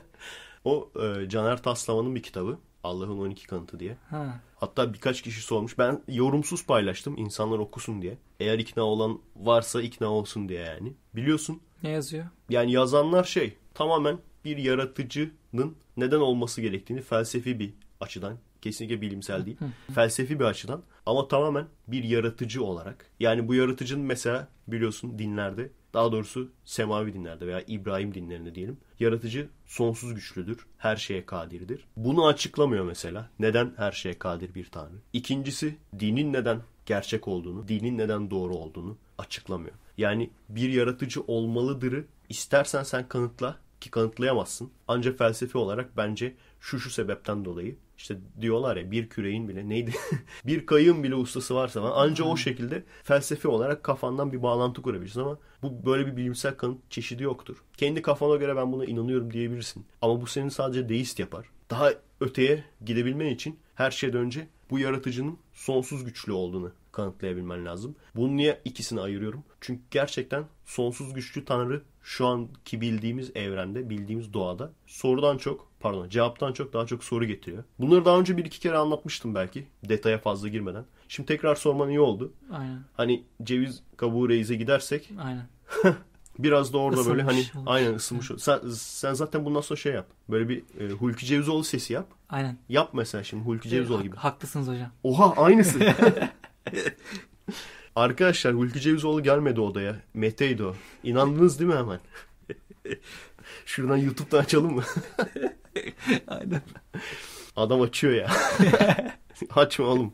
o e, Caner Taslaman'ın bir kitabı. Allah'ın 12 kanıtı diye. Ha. Hatta birkaç kişi sormuş. Ben yorumsuz paylaştım insanlar okusun diye. Eğer ikna olan varsa ikna olsun diye yani. Biliyorsun. Ne yazıyor? Yani yazanlar şey tamamen bir yaratıcının neden olması gerektiğini felsefi bir açıdan kesinlikle bilimsel değil. felsefi bir açıdan ama tamamen bir yaratıcı olarak. Yani bu yaratıcının mesela biliyorsun dinlerde daha doğrusu semavi dinlerde veya İbrahim dinlerinde diyelim. Yaratıcı sonsuz güçlüdür. Her şeye kadirdir. Bunu açıklamıyor mesela. Neden her şeye kadir bir tanrı? İkincisi dinin neden gerçek olduğunu, dinin neden doğru olduğunu açıklamıyor. Yani bir yaratıcı olmalıdırı istersen sen kanıtla, ki kanıtlayamazsın. Ancak felsefi olarak bence şu şu sebepten dolayı işte diyorlar ya bir küreğin bile neydi *laughs* bir kayın bile ustası varsa falan anca o şekilde felsefi olarak kafandan bir bağlantı kurabilirsin ama bu böyle bir bilimsel kanıt çeşidi yoktur. Kendi kafana göre ben buna inanıyorum diyebilirsin ama bu seni sadece deist yapar. Daha öteye gidebilmen için her şeyden önce bu yaratıcının sonsuz güçlü olduğunu kanıtlayabilmen lazım. Bunu niye ikisini ayırıyorum? Çünkü gerçekten sonsuz güçlü tanrı şu anki bildiğimiz evrende, bildiğimiz doğada sorudan çok, pardon cevaptan çok daha çok soru getiriyor. Bunları daha önce bir iki kere anlatmıştım belki detaya fazla girmeden. Şimdi tekrar sorman iyi oldu. Aynen. Hani ceviz kabuğu reize gidersek. Aynen. *laughs* biraz da orada böyle hani olmuş. aynen ısınmış. Olur. Sen, sen zaten bundan sonra şey yap. Böyle bir e, Hulki Cevizoğlu sesi yap. Aynen. Yap mesela şimdi Hulki e, Cevizoğlu gibi. Haklısınız hocam. Oha aynısı. *laughs* *laughs* Arkadaşlar Hulki Cevizoğlu gelmedi odaya. Mete'ydi o. İnandınız değil mi hemen? *laughs* Şuradan YouTube'da açalım mı? *laughs* Aynen. Adam açıyor ya. Açma oğlum.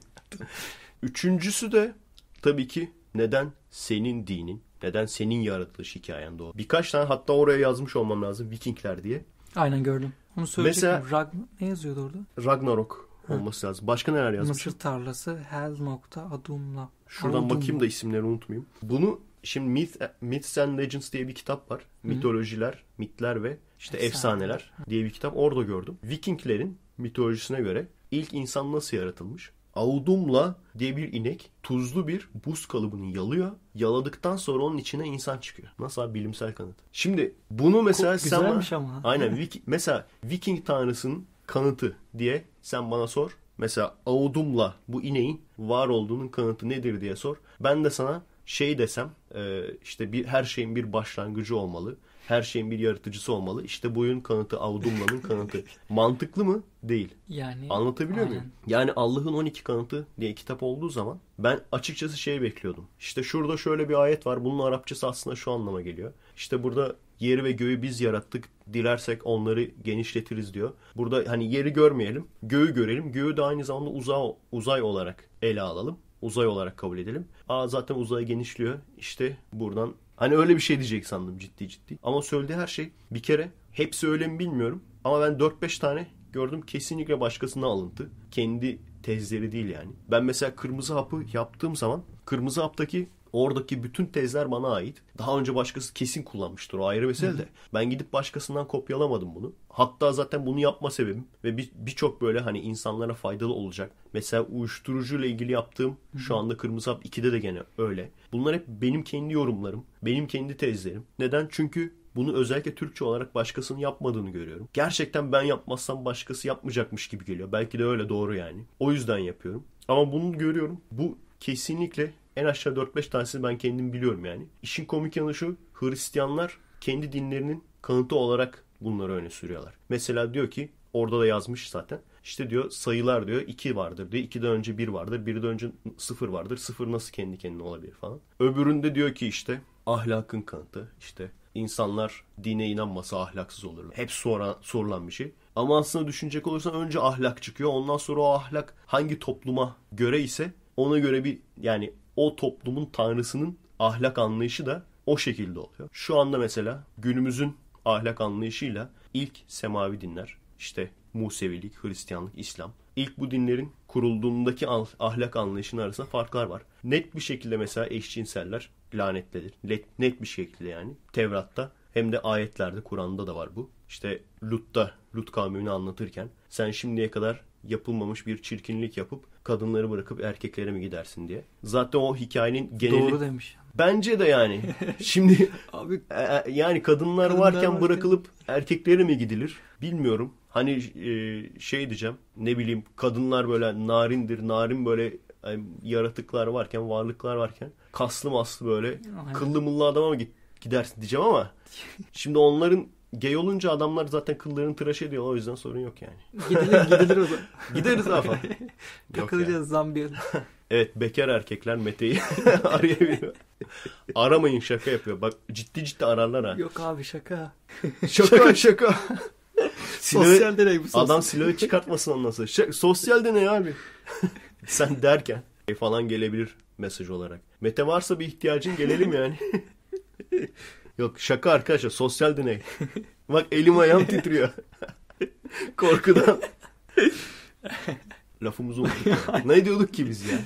Üçüncüsü de tabii ki neden senin dinin, neden senin yaratılış hikayen de Birkaç tane hatta oraya yazmış olmam lazım Vikingler diye. Aynen gördüm. Onu söyleyecektim. Mesela, Ragn ne yazıyordu orada? Ragnarok olması lazım. Başka neler yazmış? Mısır tarlası hel nokta adumla. Şuradan adumla. bakayım da isimleri unutmayayım. Bunu şimdi Myth, Myths and Legends diye bir kitap var. Hı. Mitolojiler, mitler ve işte Efsane. efsaneler diye bir kitap orada gördüm. Vikinglerin mitolojisine göre ilk insan nasıl yaratılmış? Audumla diye bir inek tuzlu bir buz kalıbını yalıyor. Yaladıktan sonra onun içine insan çıkıyor. Nasıl abi bilimsel kanıt. Şimdi bunu mesela Çok sen ama. Aynen *laughs* Vik, mesela Viking tanrısının kanıtı diye sen bana sor. Mesela avudumla bu ineğin var olduğunun kanıtı nedir diye sor. Ben de sana şey desem e, işte bir her şeyin bir başlangıcı olmalı. Her şeyin bir yaratıcısı olmalı. İşte boyun kanıtı, avudumla'nın kanıtı. *laughs* Mantıklı mı? Değil. Yani Anlatabiliyor aynen. muyum? Yani Allah'ın 12 kanıtı diye kitap olduğu zaman ben açıkçası şey bekliyordum. İşte şurada şöyle bir ayet var. Bunun Arapçası aslında şu anlama geliyor. İşte burada yeri ve göğü biz yarattık dilersek onları genişletiriz diyor. Burada hani yeri görmeyelim, göğü görelim. Göğü de aynı zamanda uzay, uzay olarak ele alalım. Uzay olarak kabul edelim. Aa zaten uzay genişliyor. İşte buradan hani öyle bir şey diyecek sandım ciddi ciddi. Ama söylediği her şey bir kere hepsi öyle mi bilmiyorum. Ama ben 4-5 tane gördüm kesinlikle başkasına alıntı. Kendi tezleri değil yani. Ben mesela kırmızı hapı yaptığım zaman kırmızı haptaki Oradaki bütün tezler bana ait. Daha önce başkası kesin kullanmıştır o ayrı mesele de. Ben gidip başkasından kopyalamadım bunu. Hatta zaten bunu yapma sebebim ve birçok bir böyle hani insanlara faydalı olacak. Mesela uyuşturucuyla ilgili yaptığım şu anda Kırmızı Hap 2'de de gene öyle. Bunlar hep benim kendi yorumlarım, benim kendi tezlerim. Neden? Çünkü bunu özellikle Türkçe olarak başkasının yapmadığını görüyorum. Gerçekten ben yapmazsam başkası yapmayacakmış gibi geliyor. Belki de öyle doğru yani. O yüzden yapıyorum. Ama bunu görüyorum. Bu kesinlikle en aşağı 4-5 tanesini ben kendim biliyorum yani. İşin komik yanı şu Hristiyanlar kendi dinlerinin kanıtı olarak bunları öne sürüyorlar. Mesela diyor ki orada da yazmış zaten. İşte diyor sayılar diyor 2 vardır diyor. 2'den önce 1 vardır. 1'den önce 0 vardır. 0 nasıl kendi kendine olabilir falan. Öbüründe diyor ki işte ahlakın kanıtı. işte insanlar dine inanmasa ahlaksız olur. Hep sonra sorulan bir şey. Ama aslında düşünecek olursan önce ahlak çıkıyor. Ondan sonra o ahlak hangi topluma göre ise ona göre bir yani o toplumun tanrısının ahlak anlayışı da o şekilde oluyor. Şu anda mesela günümüzün ahlak anlayışıyla ilk semavi dinler işte Musevilik, Hristiyanlık, İslam. İlk bu dinlerin kurulduğundaki ahlak anlayışının arasında farklar var. Net bir şekilde mesela eşcinseller lanetledir. Net, net bir şekilde yani. Tevrat'ta hem de ayetlerde Kur'an'da da var bu. İşte Lut'ta Lut kavmini anlatırken sen şimdiye kadar yapılmamış bir çirkinlik yapıp kadınları bırakıp erkeklere mi gidersin diye. Zaten o hikayenin geneli... Doğru demiş. Bence de yani. *laughs* Şimdi *laughs* Abi, e, e, yani kadınlar, kadınlar varken, varken bırakılıp erkeklere mi gidilir? Bilmiyorum. Hani e, şey diyeceğim ne bileyim kadınlar böyle narindir narin böyle yani e, yaratıklar varken varlıklar varken kaslı maslı böyle Aynen. kıllı mıllı adama mı gidersin diyeceğim ama *laughs* şimdi onların gay olunca adamlar zaten kıllarını tıraş ediyor. O yüzden sorun yok yani. *laughs* Gidilir, gidilir o zaman. *laughs* Gideriz Afan. *laughs* Takılacağız yani. Zambiya. evet bekar erkekler Mete'yi arayabiliyor. Aramayın şaka yapıyor. Bak ciddi ciddi ararlar ha. Yok abi şaka. şaka şaka. Silahı, sosyal deney bu sosyal. Adam silahı çıkartmasın ondan sonra. Şaka, sosyal deney abi. Sen derken falan gelebilir mesaj olarak. Mete varsa bir ihtiyacın gelelim yani. Yok şaka arkadaşlar sosyal deney. *laughs* Bak elim ayağım *laughs* titriyor. *laughs* Korkudan. Lafımızı unuttuk. ne diyorduk ki biz ya?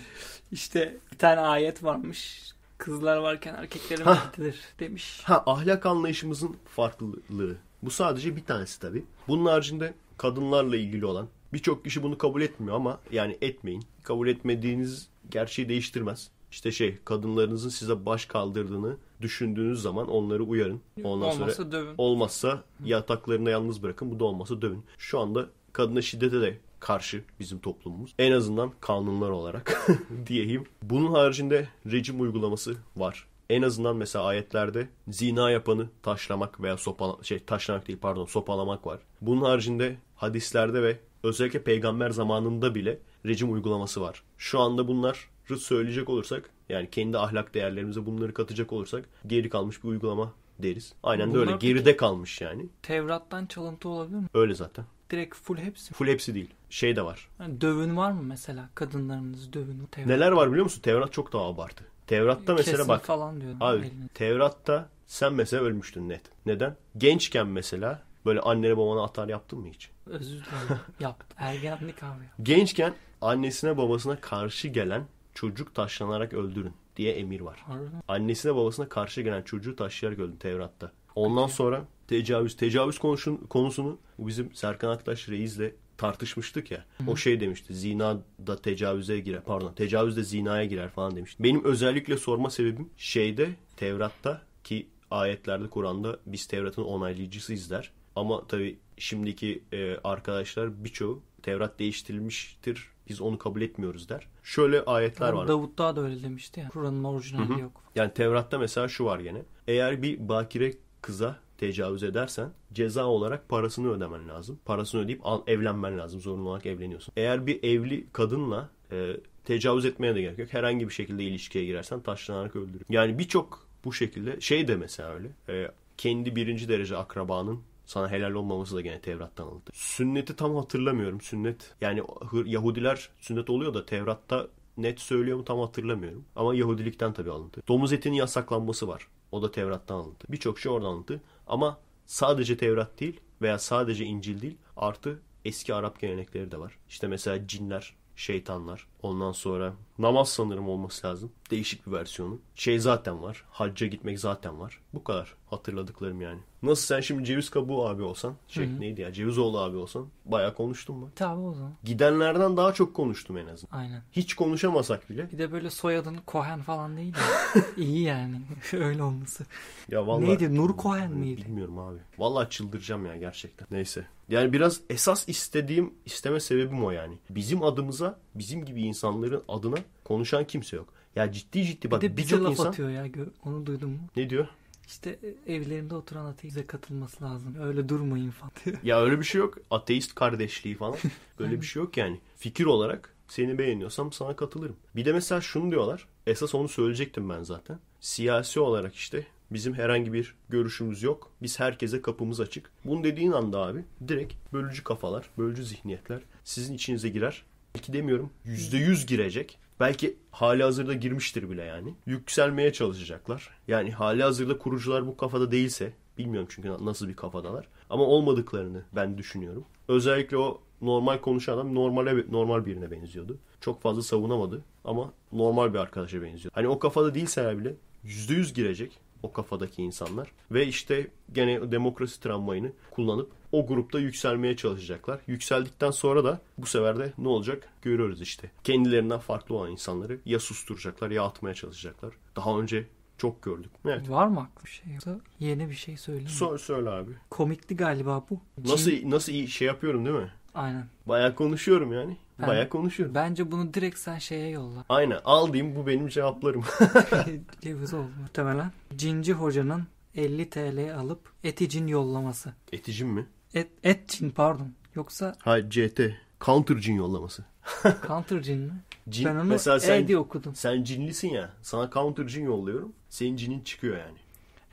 İşte bir tane ayet varmış. Kızlar varken erkeklere mehdidir demiş. Ha ahlak anlayışımızın farklılığı. Bu sadece bir tanesi tabii. Bunun haricinde kadınlarla ilgili olan birçok kişi bunu kabul etmiyor ama yani etmeyin. Kabul etmediğiniz gerçeği değiştirmez işte şey kadınlarınızın size baş kaldırdığını düşündüğünüz zaman onları uyarın. Ondan olmazsa sonra, dövün. Olmazsa yataklarına yalnız bırakın. Bu da olmazsa dövün. Şu anda kadına şiddete de karşı bizim toplumumuz. En azından kanunlar olarak *laughs* diyeyim. Bunun haricinde rejim uygulaması var. En azından mesela ayetlerde zina yapanı taşlamak veya sopala şey taşlamak değil pardon sopalamak var. Bunun haricinde hadislerde ve özellikle peygamber zamanında bile rejim uygulaması var. Şu anda bunlar söyleyecek olursak yani kendi ahlak değerlerimize bunları katacak olursak geri kalmış bir uygulama deriz. Aynen Bunlar de öyle geride kalmış yani. Tevrat'tan çalıntı olabilir mi? Öyle zaten. Direkt full hepsi. Full hepsi değil. Şey de var. Yani dövün var mı mesela? Kadınlarınızı dövün. Tevrat. Neler var biliyor musun? Tevrat çok daha abartı. Tevrat'ta e, mesela bak. falan diyor. Abi elini. Tevrat'ta sen mesela ölmüştün net. Neden? Gençken mesela böyle annene babana atar yaptın mı hiç? Özür dilerim. *laughs* Yaptım. Ergenlik abi. Gençken annesine babasına karşı gelen çocuk taşlanarak öldürün diye emir var. Annesine babasına karşı gelen çocuğu taşlayarak öldü Tevrat'ta. Ondan sonra tecavüz tecavüz konuşun, konusunu bizim Serkan Aktaş reisle tartışmıştık ya. Hı. O şey demişti. Zina da tecavüze girer. Pardon. Tecavüz de zinaya girer falan demişti. Benim özellikle sorma sebebim şeyde Tevrat'ta ki ayetlerde Kur'an'da biz Tevrat'ın onaylayıcısıyız der. Ama tabii şimdiki e, arkadaşlar birçoğu Tevrat değiştirilmiştir biz onu kabul etmiyoruz der. Şöyle ayetler Tabii var. Davut daha da öyle demişti yani. Kur'an'ın orijinali Hı-hı. yok. Yani Tevrat'ta mesela şu var gene. Eğer bir bakire kıza tecavüz edersen ceza olarak parasını ödemen lazım. Parasını ödeyip al, evlenmen lazım. Zorunlu olarak evleniyorsun. Eğer bir evli kadınla e, tecavüz etmeye de gerek yok. Herhangi bir şekilde ilişkiye girersen taşlanarak öldürür. Yani birçok bu şekilde şey de mesela öyle. E, kendi birinci derece akrabanın sana helal olmaması da gene Tevrat'tan alındı. Sünneti tam hatırlamıyorum. Sünnet yani Yahudiler sünnet oluyor da Tevrat'ta net söylüyor mu tam hatırlamıyorum. Ama Yahudilikten tabii alındı. Domuz etinin yasaklanması var. O da Tevrat'tan alındı. Birçok şey oradan alındı. Ama sadece Tevrat değil veya sadece İncil değil artı eski Arap gelenekleri de var. İşte mesela cinler, şeytanlar, Ondan sonra namaz sanırım olması lazım. Değişik bir versiyonu. Şey zaten var. Hacca gitmek zaten var. Bu kadar hatırladıklarım yani. Nasıl sen şimdi Ceviz Kabuğu abi olsan. Şey Hı-hı. neydi ya ceviz Cevizoğlu abi olsan. Bayağı konuştum ben. Tabii o zaman. Gidenlerden daha çok konuştum en azından. Aynen. Hiç konuşamasak bile. Bir de böyle soyadın Cohen falan değil ya. *laughs* İyi yani. *laughs* Öyle olması. Ya vallahi. Neydi Nur Cohen hmm, miydi? Bilmiyorum abi. valla çıldıracağım ya gerçekten. Neyse. Yani biraz esas istediğim isteme sebebim o yani. Bizim adımıza bizim gibi insanların adına konuşan kimse yok. Ya ciddi ciddi bak birçok bir, de bir çok insan... atıyor ya onu duydun mu? Ne diyor? İşte e, evlerinde oturan ateiste katılması lazım. Öyle durmayın falan diyor. Ya öyle bir şey yok. Ateist kardeşliği falan. *laughs* Böyle bir şey yok yani. Fikir olarak seni beğeniyorsam sana katılırım. Bir de mesela şunu diyorlar. Esas onu söyleyecektim ben zaten. Siyasi olarak işte bizim herhangi bir görüşümüz yok. Biz herkese kapımız açık. Bunu dediğin anda abi direkt bölücü kafalar, bölücü zihniyetler sizin içinize girer belki demiyorum %100 girecek. Belki hali hazırda girmiştir bile yani. Yükselmeye çalışacaklar. Yani hali hazırda kurucular bu kafada değilse bilmiyorum çünkü nasıl bir kafadalar. Ama olmadıklarını ben düşünüyorum. Özellikle o normal konuşan adam normale normal birine benziyordu. Çok fazla savunamadı ama normal bir arkadaşa benziyor. Hani o kafada değilse bile %100 girecek o kafadaki insanlar. Ve işte gene demokrasi tramvayını kullanıp o grupta yükselmeye çalışacaklar. Yükseldikten sonra da bu sefer de ne olacak görüyoruz işte. Kendilerinden farklı olan insanları ya susturacaklar ya atmaya çalışacaklar. Daha önce çok gördük. Evet. Var mı aklı bir şey yoksa yeni bir şey söyle. Sor söyle abi. Komikti galiba bu. Nasıl nasıl iyi şey yapıyorum değil mi? Aynen. Bayağı konuşuyorum yani. Baya konuşuyorum. Bence bunu direkt sen şeye yolla. Aynen al diyeyim bu benim cevaplarım. *laughs* *laughs* Ceviz oldu muhtemelen. Cinci hocanın 50 TL alıp eticin yollaması. Eticin mi? Et, etcin pardon. Yoksa... Hayır CT. Countercin yollaması. *laughs* Countercin mi? Cin, ben onu mesela sen, e diye okudum. Sen cinlisin ya. Sana countercin yolluyorum. Senin cinin çıkıyor yani.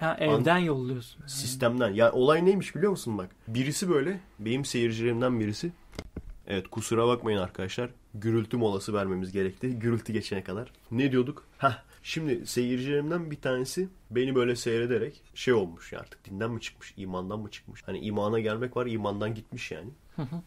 Ya evden An- yolluyorsun. Sistemden. Ya olay neymiş biliyor musun bak. Birisi böyle benim seyircilerimden birisi Evet kusura bakmayın arkadaşlar. Gürültü molası vermemiz gerekti. Gürültü geçene kadar. Ne diyorduk? Hah Şimdi seyircilerimden bir tanesi beni böyle seyrederek şey olmuş ya artık dinden mi çıkmış, imandan mı çıkmış? Hani imana gelmek var, imandan gitmiş yani.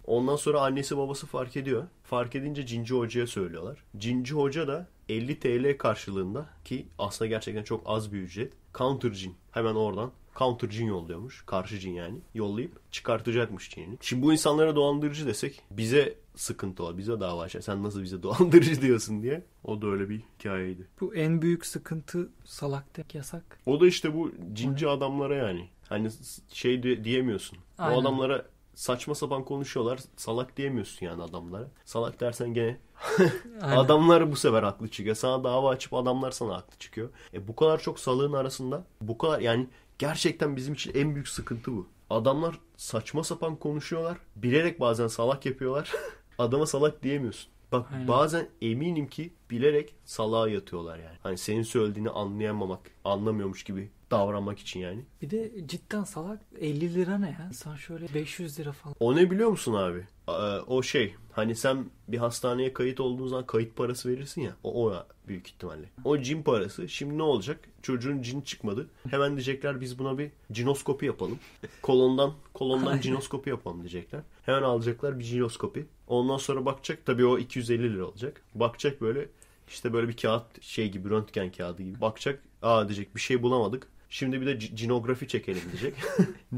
Ondan sonra annesi babası fark ediyor. Fark edince Cinci Hoca'ya söylüyorlar. Cinci Hoca da 50 TL karşılığında ki aslında gerçekten çok az bir ücret. Counter Cin hemen oradan counter cin yolluyormuş. Karşı cin yani. Yollayıp çıkartacakmış cinini. Şimdi bu insanlara dolandırıcı desek bize sıkıntı o. Bize dava açar. Sen nasıl bize dolandırıcı *laughs* diyorsun diye. O da öyle bir hikayeydi. Bu en büyük sıkıntı salak tek yasak. O da işte bu cinci Aynen. adamlara yani. Hani şey de, diyemiyorsun. Aynen. O adamlara saçma sapan konuşuyorlar. Salak diyemiyorsun yani adamlara. Salak dersen gene *laughs* adamlar bu sefer haklı çıkıyor. Sana dava açıp adamlar sana haklı çıkıyor. E bu kadar çok salığın arasında bu kadar yani Gerçekten bizim için en büyük sıkıntı bu. Adamlar saçma sapan konuşuyorlar. Bilerek bazen salak yapıyorlar. *laughs* Adama salak diyemiyorsun. Bak Aynen. bazen eminim ki bilerek salağa yatıyorlar yani. Hani senin söylediğini anlayamamak, anlamıyormuş gibi davranmak için yani. Bir de cidden salak 50 lira ne ya? Sen şöyle 500 lira falan. O ne biliyor musun abi? Ee, o şey hani sen bir hastaneye kayıt olduğun zaman kayıt parası verirsin ya. O, o ya büyük ihtimalle. O cin parası. Şimdi ne olacak? Çocuğun cin çıkmadı. Hemen diyecekler biz buna bir cinoskopi yapalım. Kolondan kolondan cinoskopi yapalım diyecekler. Hemen alacaklar bir cinoskopi. Ondan sonra bakacak tabii o 250 lira olacak. Bakacak böyle işte böyle bir kağıt şey gibi röntgen kağıdı gibi. Bakacak aa diyecek bir şey bulamadık. Şimdi bir de cinografi çekelim diyecek. *laughs*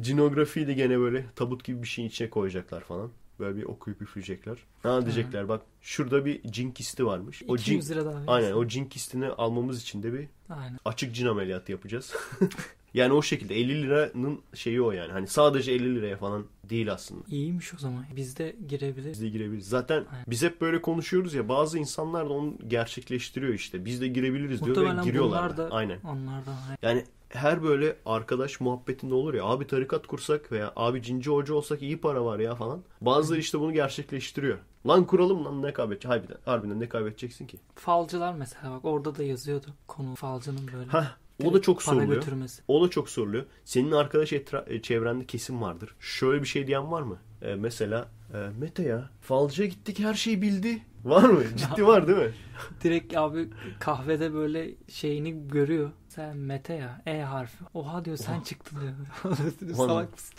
Cinografiyi de gene böyle tabut gibi bir şeyin içine koyacaklar falan. Böyle bir okuyup üfleyecekler. Ne diyecekler bak şurada bir cin kisti varmış. O 200 cin, liradan Aynen o cin kistini almamız için de bir aynen. açık cin ameliyatı yapacağız. *laughs* yani o şekilde 50 liranın şeyi o yani. Hani sadece 50 liraya falan değil aslında. İyiymiş o zaman. Biz de girebiliriz. Biz de girebiliriz. Zaten aynen. biz hep böyle konuşuyoruz ya bazı insanlar da onu gerçekleştiriyor işte. Biz de girebiliriz diyor ve giriyorlar. da, da. Aynen. Onlar da Yani her böyle arkadaş muhabbetinde olur ya abi tarikat kursak veya abi cinci hoca olsak iyi para var ya falan. Bazıları işte bunu gerçekleştiriyor. Lan kuralım lan ne kaybedecek? Harbiden, harbiden ne kaybedeceksin ki? Falcılar mesela bak orada da yazıyordu konu falcının böyle. Heh, o da çok soruluyor. O da çok soruluyor. Senin arkadaş etra- e, çevrende kesin vardır. Şöyle bir şey diyen var mı? Ee, mesela e, Mete ya falcıya gittik her şeyi bildi. Var mı? *laughs* Ciddi var değil mi? Direkt abi kahvede böyle şeyini görüyor. Sen Mete ya. E harfi. Oha diyor sen Oha. çıktın diyor. *laughs* Salak mısın?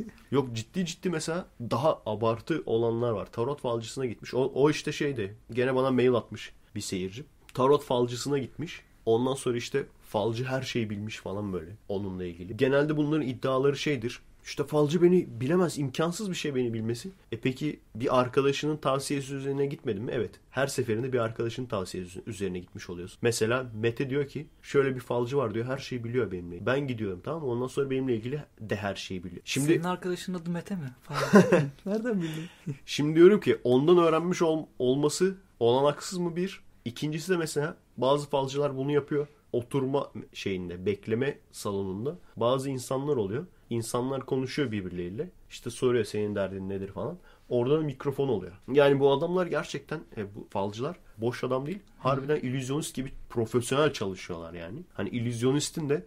*laughs* Yok ciddi ciddi mesela daha abartı olanlar var. Tarot falcısına gitmiş. O, o işte şeydi. Gene bana mail atmış bir seyirci. Tarot falcısına gitmiş. Ondan sonra işte falcı her şeyi bilmiş falan böyle onunla ilgili. Genelde bunların iddiaları şeydir. İşte falcı beni bilemez. imkansız bir şey beni bilmesi. E peki bir arkadaşının tavsiyesi üzerine gitmedin mi? Evet. Her seferinde bir arkadaşının tavsiyesi üzerine gitmiş oluyorsun. Mesela Mete diyor ki şöyle bir falcı var diyor. Her şeyi biliyor benimle. Ben gidiyorum tamam mı? Ondan sonra benimle ilgili de her şeyi biliyor. Şimdi Senin arkadaşının adı Mete mi? *laughs* Nereden bildin? *laughs* Şimdi diyorum ki ondan öğrenmiş ol, olması olanaksız mı bir? İkincisi de mesela bazı falcılar bunu yapıyor oturma şeyinde bekleme salonunda bazı insanlar oluyor. İnsanlar konuşuyor birbirleriyle. İşte soruyor senin derdin nedir falan. Orada mikrofon oluyor. Yani bu adamlar gerçekten e, bu falcılar boş adam değil. Harbiden illüzyonist gibi profesyonel çalışıyorlar yani. Hani illüzyonistin de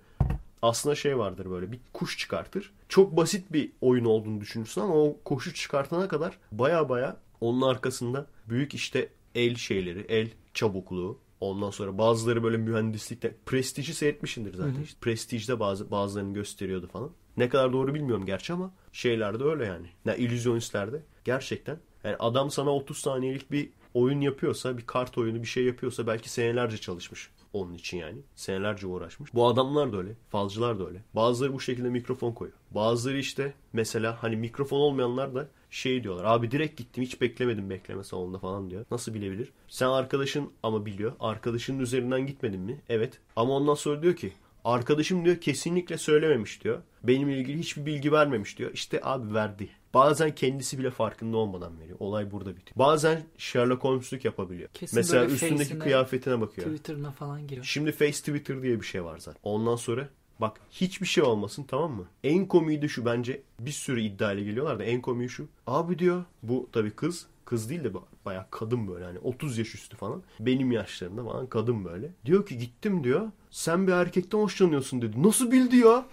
aslında şey vardır böyle bir kuş çıkartır. Çok basit bir oyun olduğunu düşünürsün ama o kuşu çıkartana kadar baya baya onun arkasında büyük işte el şeyleri, el çabukluğu, Ondan sonra bazıları böyle mühendislikte prestiji seyretmişindir zaten. Hı hı. İşte prestijde bazı bazılarını gösteriyordu falan. Ne kadar doğru bilmiyorum gerçi ama şeylerde öyle yani. Ya yani illüzyonistlerde gerçekten yani adam sana 30 saniyelik bir oyun yapıyorsa bir kart oyunu bir şey yapıyorsa belki senelerce çalışmış onun için yani. Senelerce uğraşmış. Bu adamlar da öyle. Falcılar da öyle. Bazıları bu şekilde mikrofon koyuyor. Bazıları işte mesela hani mikrofon olmayanlar da şey diyorlar. Abi direkt gittim hiç beklemedim bekleme salonunda falan diyor. Nasıl bilebilir? Sen arkadaşın ama biliyor. Arkadaşının üzerinden gitmedin mi? Evet. Ama ondan sonra diyor ki Arkadaşım diyor kesinlikle söylememiş diyor. Benimle ilgili hiçbir bilgi vermemiş diyor. İşte abi verdi. Bazen kendisi bile farkında olmadan veriyor. Olay burada bitiyor. Bazen Sherlock Holmes'luk yapabiliyor. Kesin Mesela üstündeki kıyafetine bakıyor. Twitter'ına falan giriyor. Şimdi Face Twitter diye bir şey var zaten. Ondan sonra Bak hiçbir şey olmasın tamam mı? En komiği de şu bence bir sürü iddiayla geliyorlar da en komiği şu. Abi diyor bu tabii kız kız değil de bayağı kadın böyle hani 30 yaş üstü falan. Benim yaşlarımda falan kadın böyle. Diyor ki gittim diyor sen bir erkekten hoşlanıyorsun dedi. Nasıl bildi ya?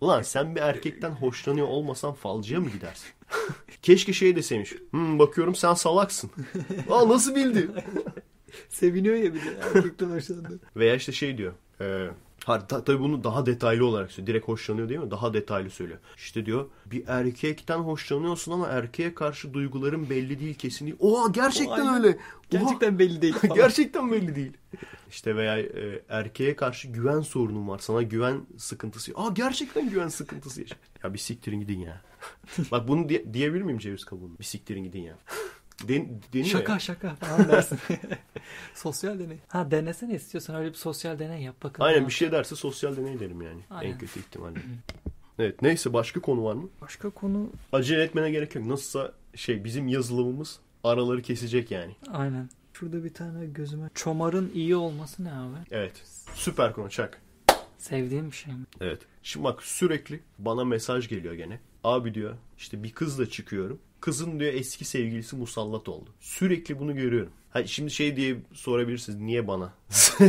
Ulan sen bir erkekten hoşlanıyor olmasan falcıya mı gidersin? Keşke şey deseymiş. Hmm, bakıyorum sen salaksın. Aa nasıl bildi? Seviniyor ya bir de erkekten hoşlandı. Veya işte şey diyor. E, tabii bunu daha detaylı olarak söylüyor. Direkt hoşlanıyor değil mi? Daha detaylı söylüyor. İşte diyor bir erkekten hoşlanıyorsun ama erkeğe karşı duyguların belli değil kesin değil. Oha gerçekten o, öyle. Oha. Gerçekten belli değil. *laughs* gerçekten belli değil. İşte veya e, erkeğe karşı güven sorunun var. Sana güven sıkıntısı. Aa gerçekten güven sıkıntısı. ya bir siktirin gidin ya. *laughs* Bak bunu diye, diyebilir miyim ceviz kabuğunu? Bir siktirin gidin ya. Den, deniyor şaka ya. şaka falan *laughs* dersin. *laughs* sosyal deney. Ha denesene istiyorsan öyle bir sosyal deney yap bakalım. Aynen bir şey derse sosyal deney derim yani. Aynen. En kötü ihtimalle. evet neyse başka konu var mı? Başka konu... Acele etmene gerek yok. Nasılsa şey bizim yazılımımız araları kesecek yani. Aynen. Şurada bir tane gözüme... Çomarın iyi olması ne abi? Evet. Süper konu çak. Sevdiğim bir şey mi? Evet. Şimdi bak sürekli bana mesaj geliyor gene. Abi diyor işte bir kızla çıkıyorum kızın diyor eski sevgilisi musallat oldu. Sürekli bunu görüyorum. Ha, şimdi şey diye sorabilirsiniz niye bana? *laughs*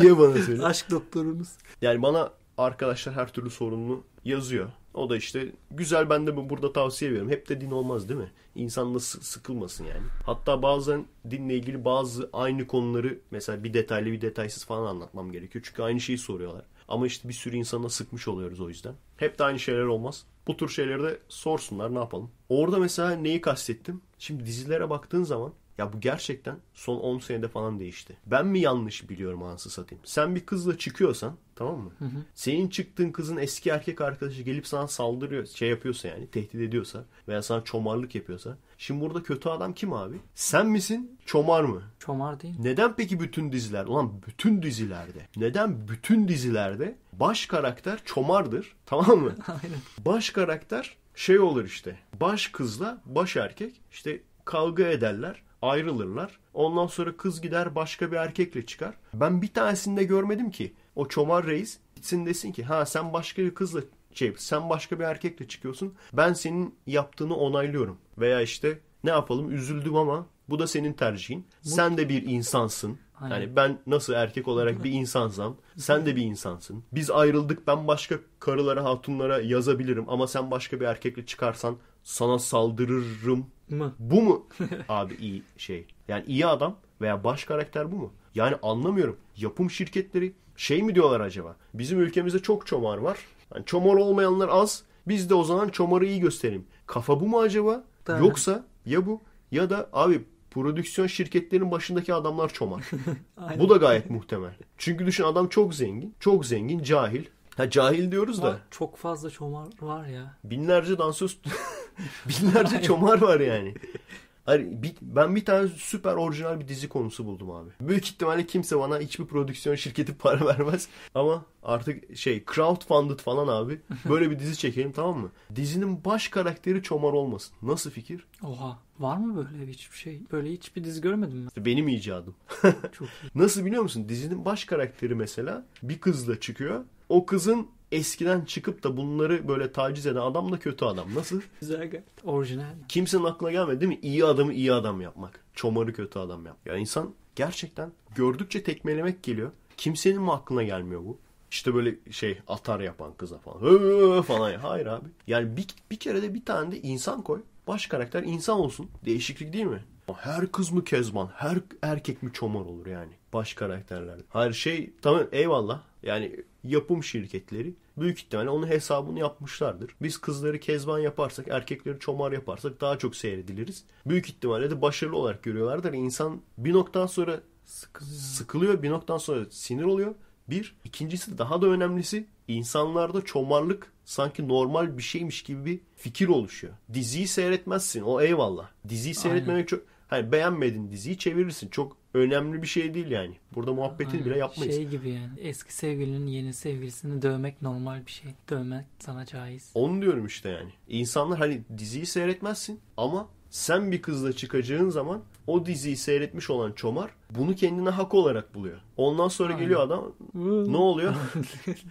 niye bana söyle? Aşk doktorunuz. Yani bana arkadaşlar her türlü sorununu yazıyor. O da işte güzel ben de burada tavsiye veriyorum. Hep de din olmaz değil mi? İnsan nasıl sıkılmasın yani. Hatta bazen dinle ilgili bazı aynı konuları mesela bir detaylı bir detaysız falan anlatmam gerekiyor. Çünkü aynı şeyi soruyorlar. Ama işte bir sürü insana sıkmış oluyoruz o yüzden. Hep de aynı şeyler olmaz. Bu tür şeyleri de sorsunlar ne yapalım. Orada mesela neyi kastettim? Şimdi dizilere baktığın zaman ya bu gerçekten son 10 senede falan değişti. Ben mi yanlış biliyorum anası satayım? Sen bir kızla çıkıyorsan tamam mı? Hı hı. Senin çıktığın kızın eski erkek arkadaşı gelip sana saldırıyor, şey yapıyorsa yani tehdit ediyorsa veya sana çomarlık yapıyorsa. Şimdi burada kötü adam kim abi? Sen misin? Çomar mı? Çomar değil. Neden peki bütün diziler? Ulan bütün dizilerde. Neden bütün dizilerde baş karakter çomardır? Tamam mı? *laughs* Aynen. Baş karakter şey olur işte. Baş kızla baş erkek işte kavga ederler ayrılırlar. Ondan sonra kız gider başka bir erkekle çıkar. Ben bir tanesini de görmedim ki. O çomar reis gitsin desin ki ha sen başka bir kızla şey sen başka bir erkekle çıkıyorsun. Ben senin yaptığını onaylıyorum. Veya işte ne yapalım üzüldüm ama bu da senin tercihin. Sen de bir insansın. Yani ben nasıl erkek olarak bir insansam sen de bir insansın. Biz ayrıldık ben başka karılara hatunlara yazabilirim ama sen başka bir erkekle çıkarsan sana saldırırım mı? Bu mu *laughs* abi iyi şey? Yani iyi adam veya baş karakter bu mu? Yani anlamıyorum. Yapım şirketleri şey mi diyorlar acaba? Bizim ülkemizde çok çomar var. Yani çomar olmayanlar az. Biz de o zaman çomarı iyi gösterelim. Kafa bu mu acaba? Tabii. Yoksa ya bu ya da abi prodüksiyon şirketlerinin başındaki adamlar çomar. *laughs* bu da gayet muhtemel. Çünkü düşün adam çok zengin. Çok zengin, cahil. Ha cahil diyoruz da. Çok fazla çomar var ya. Binlerce dansöz *laughs* binlerce çomar var yani. Ben bir tane süper orijinal bir dizi konusu buldum abi. Büyük ihtimalle kimse bana hiçbir prodüksiyon şirketi para *laughs* vermez. Ama artık şey crowdfunded falan abi. Böyle bir dizi çekelim tamam mı? Dizinin baş karakteri çomar olmasın. Nasıl fikir? Oha. Var mı böyle hiçbir şey? Böyle hiçbir dizi görmedim ben. benim icadım. Çok iyi. *laughs* Nasıl biliyor musun? Dizinin baş karakteri mesela bir kızla çıkıyor o kızın eskiden çıkıp da bunları böyle taciz eden adam da kötü adam. Nasıl? Güzel Orijinal. Kimsenin aklına gelmedi değil mi? İyi adamı iyi adam yapmak. Çomarı kötü adam yap. Ya insan gerçekten gördükçe tekmelemek geliyor. Kimsenin mi aklına gelmiyor bu? İşte böyle şey atar yapan kıza falan. Hı falan. Ya. Hayır abi. Yani bir, bir kere de bir tane de insan koy. Baş karakter insan olsun. Değişiklik değil mi? Her kız mı kezban? Her erkek mi çomar olur yani? Baş karakterler. Her şey tamam eyvallah. Yani yapım şirketleri büyük ihtimalle onun hesabını yapmışlardır. Biz kızları kezban yaparsak, erkekleri çomar yaparsak daha çok seyrediliriz. Büyük ihtimalle de başarılı olarak görüyorlardır. İnsan bir noktadan sonra sık- sıkılıyor, bir noktadan sonra sinir oluyor. Bir. ikincisi daha da önemlisi insanlarda çomarlık sanki normal bir şeymiş gibi bir fikir oluşuyor. Diziyi seyretmezsin o eyvallah. Diziyi seyretmemek Aynen. çok... Hani beğenmedin diziyi çevirirsin. Çok önemli bir şey değil yani. Burada muhabbetini Aynen. bile yapmayız. Şey gibi yani. Eski sevgilinin yeni sevgilisini dövmek normal bir şey. Dövmek sana caiz. Onu diyorum işte yani. İnsanlar hani diziyi seyretmezsin ama sen bir kızla çıkacağın zaman o diziyi seyretmiş olan Çomar bunu kendine hak olarak buluyor. Ondan sonra Aynen. geliyor adam ne oluyor? *laughs*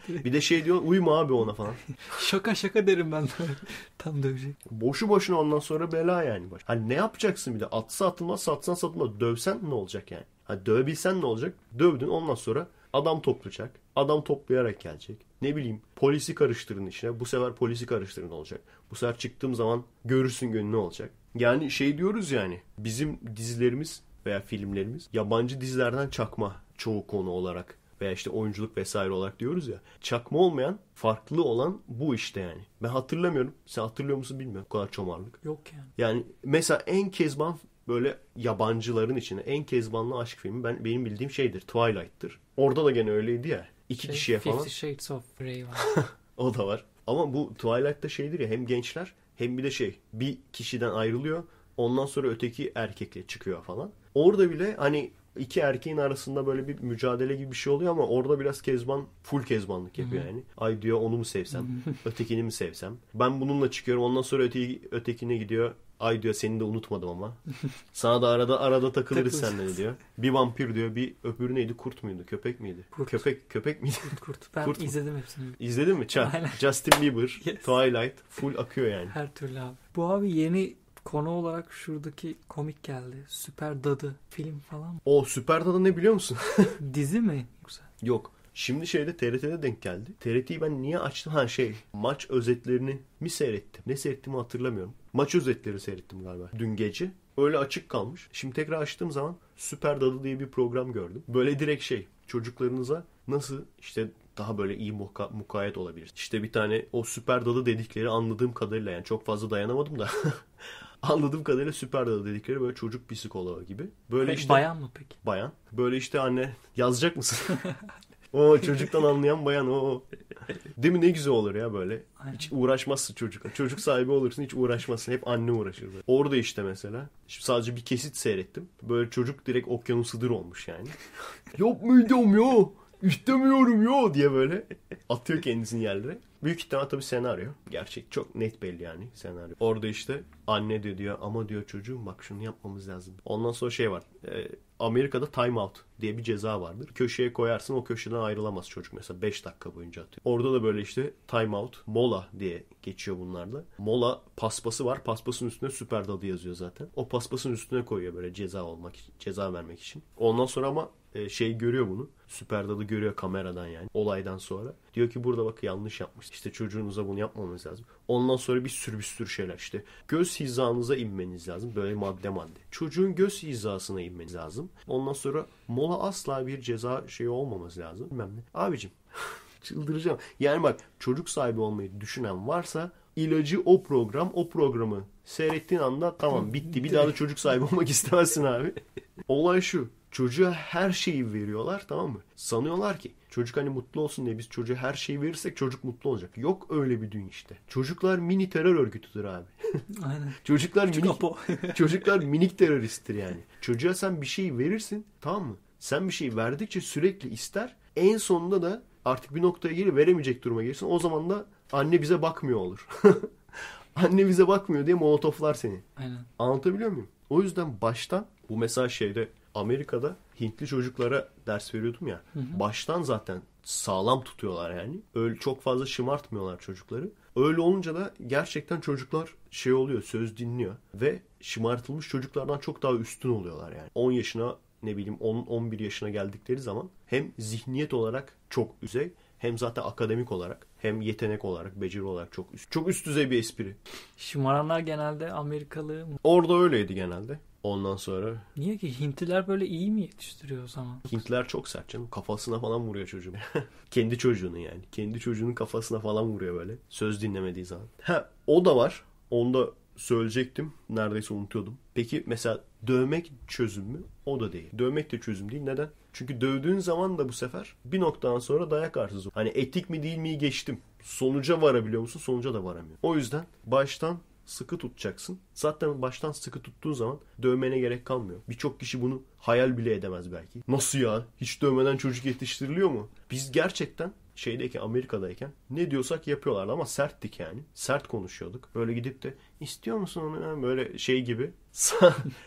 bir de şey diyor uyma abi ona falan. şaka şaka derim ben. *laughs* Tam dövecek. Boşu boşuna ondan sonra bela yani. Hani ne yapacaksın bir de atsa atılmaz satsan satılmaz dövsen ne olacak yani? Hani dövebilsen ne olacak? Dövdün ondan sonra adam toplayacak. Adam toplayarak gelecek. Ne bileyim polisi karıştırın işine. Bu sefer polisi karıştırın olacak. Bu sefer çıktığım zaman görürsün gönlü ne olacak. Yani şey diyoruz yani bizim dizilerimiz veya filmlerimiz yabancı dizilerden çakma çoğu konu olarak veya işte oyunculuk vesaire olarak diyoruz ya. Çakma olmayan, farklı olan bu işte yani. Ben hatırlamıyorum. Sen hatırlıyor musun bilmiyorum. Bu kadar çomarlık. Yok yani. Yani mesela en kezban böyle yabancıların içinde en kezbanlı aşk filmi ben benim bildiğim şeydir. Twilight'tır. Orada da gene öyleydi ya. İki şey, kişiye falan. Fifty Shades of Grey var. *laughs* o da var. Ama bu Twilight'ta şeydir ya hem gençler hem bir de şey bir kişiden ayrılıyor. Ondan sonra öteki erkekle çıkıyor falan. Orada bile hani iki erkeğin arasında böyle bir mücadele gibi bir şey oluyor ama orada biraz Kezban full Kezbanlık yapıyor yani. Ay diyor onu mu sevsem, hı ötekini mi sevsem? Ben bununla çıkıyorum. Ondan sonra öteki ötekine gidiyor. Ay diyor seni de unutmadım ama. *laughs* Sana da arada arada takılırız seninle diyor. Bir vampir diyor. Bir öbürü neydi? Kurt muydu? Köpek miydi? Kurt. Köpek köpek miydi? Kurt kurt. Ben kurt izledim hepsini. İzledin mi? Çak. Justin Bieber, *laughs* yes. Twilight full akıyor yani. Her türlü abi. Bu abi yeni konu olarak şuradaki komik geldi. Süper Dadı film falan. O Süper Dadı ne biliyor musun? *laughs* Dizi mi yoksa? Yok. Şimdi şeyde TRT'de denk geldi. TRT'yi ben niye açtım? Ha şey maç özetlerini mi seyrettim? Ne seyrettiğimi hatırlamıyorum. Maç özetleri seyrettim galiba dün gece. Öyle açık kalmış. Şimdi tekrar açtığım zaman Süper dalı diye bir program gördüm. Böyle direkt şey çocuklarınıza nasıl işte daha böyle iyi muka- mukayet olabilir. İşte bir tane o süper dalı dedikleri anladığım kadarıyla yani çok fazla dayanamadım da *laughs* anladığım kadarıyla süper dalı dedikleri böyle çocuk psikoloğu gibi. Böyle peki, işte bayan mı peki? Bayan. Böyle işte anne yazacak mısın? *laughs* O çocuktan anlayan bayan o. Değil mi ne güzel olur ya böyle. Hiç uğraşmazsın çocuk. Çocuk sahibi olursun hiç uğraşmazsın. Hep anne uğraşır. Böyle. Orada işte mesela. Şimdi sadece bir kesit seyrettim. Böyle çocuk direkt okyanus olmuş yani. *laughs* Yapmayacağım ya. İstemiyorum yo diye böyle atıyor kendisini yerlere. Büyük ihtimal tabii senaryo. Gerçek çok net belli yani senaryo. Orada işte anne de diyor ama diyor çocuğum bak şunu yapmamız lazım. Ondan sonra şey var. E, Amerika'da time out diye bir ceza vardır. Köşeye koyarsın o köşeden ayrılamaz çocuk mesela 5 dakika boyunca atıyor. Orada da böyle işte time out, mola diye geçiyor bunlarla. Mola paspası var. Paspasın üstüne süper dadı yazıyor zaten. O paspasın üstüne koyuyor böyle ceza olmak için, ceza vermek için. Ondan sonra ama e, şey görüyor bunu. Süper dadı görüyor kameradan yani olaydan sonra. Diyor ki burada bak yanlış yapmış. İşte çocuğunuza bunu yapmamız lazım. Ondan sonra bir sürü bir sürü şeyler işte. Göz hizanıza inmeniz lazım. Böyle madde madde. Çocuğun göz hizasına inmeniz lazım. Ondan sonra mola asla bir ceza şeyi olmaması lazım. Bilmem ne. Abicim *laughs* çıldıracağım. Yani bak çocuk sahibi olmayı düşünen varsa ilacı o program o programı seyrettiğin anda tamam bitti bir daha da çocuk sahibi olmak istemezsin abi. *laughs* Olay şu Çocuğa her şeyi veriyorlar tamam mı? Sanıyorlar ki çocuk hani mutlu olsun diye biz çocuğa her şeyi verirsek çocuk mutlu olacak. Yok öyle bir dünya işte. Çocuklar mini terör örgütüdür abi. *laughs* Aynen. çocuklar Küçük minik, *laughs* çocuklar minik teröristtir yani. Çocuğa sen bir şey verirsin tamam mı? Sen bir şey verdikçe sürekli ister. En sonunda da artık bir noktaya gelir veremeyecek duruma gelirsin. O zaman da anne bize bakmıyor olur. *laughs* anne bize bakmıyor diye molotoflar seni. Aynen. Anlatabiliyor muyum? O yüzden baştan bu mesaj şeyde Amerika'da Hintli çocuklara ders veriyordum ya. Hı hı. Baştan zaten sağlam tutuyorlar yani. Öyle çok fazla şımartmıyorlar çocukları. Öyle olunca da gerçekten çocuklar şey oluyor, söz dinliyor ve şımartılmış çocuklardan çok daha üstün oluyorlar yani. 10 yaşına ne bileyim 10 11 yaşına geldikleri zaman hem zihniyet olarak çok üsey hem zaten akademik olarak hem yetenek olarak beceri olarak çok üst, çok üst düzey bir espri. Şımaranlar genelde Amerikalı. Orada öyleydi genelde. Ondan sonra... Niye ki? Hintliler böyle iyi mi yetiştiriyor o zaman? Hintliler çok sert canım. Kafasına falan vuruyor çocuğu. *laughs* Kendi çocuğunu yani. Kendi çocuğunun kafasına falan vuruyor böyle. Söz dinlemediği zaman. Ha o da var. Onda söyleyecektim. Neredeyse unutuyordum. Peki mesela dövmek çözüm mü? O da değil. Dövmek de çözüm değil. Neden? Çünkü dövdüğün zaman da bu sefer bir noktadan sonra dayak arsız. Hani etik mi değil mi geçtim. Sonuca varabiliyor musun? Sonuca da varamıyor. O yüzden baştan sıkı tutacaksın. Zaten baştan sıkı tuttuğun zaman dövmene gerek kalmıyor. Birçok kişi bunu hayal bile edemez belki. Nasıl ya? Hiç dövmeden çocuk yetiştiriliyor mu? Biz gerçekten şeydeyken Amerika'dayken ne diyorsak yapıyorlardı ama serttik yani. Sert konuşuyorduk. Böyle gidip de istiyor musun onu böyle şey gibi *laughs*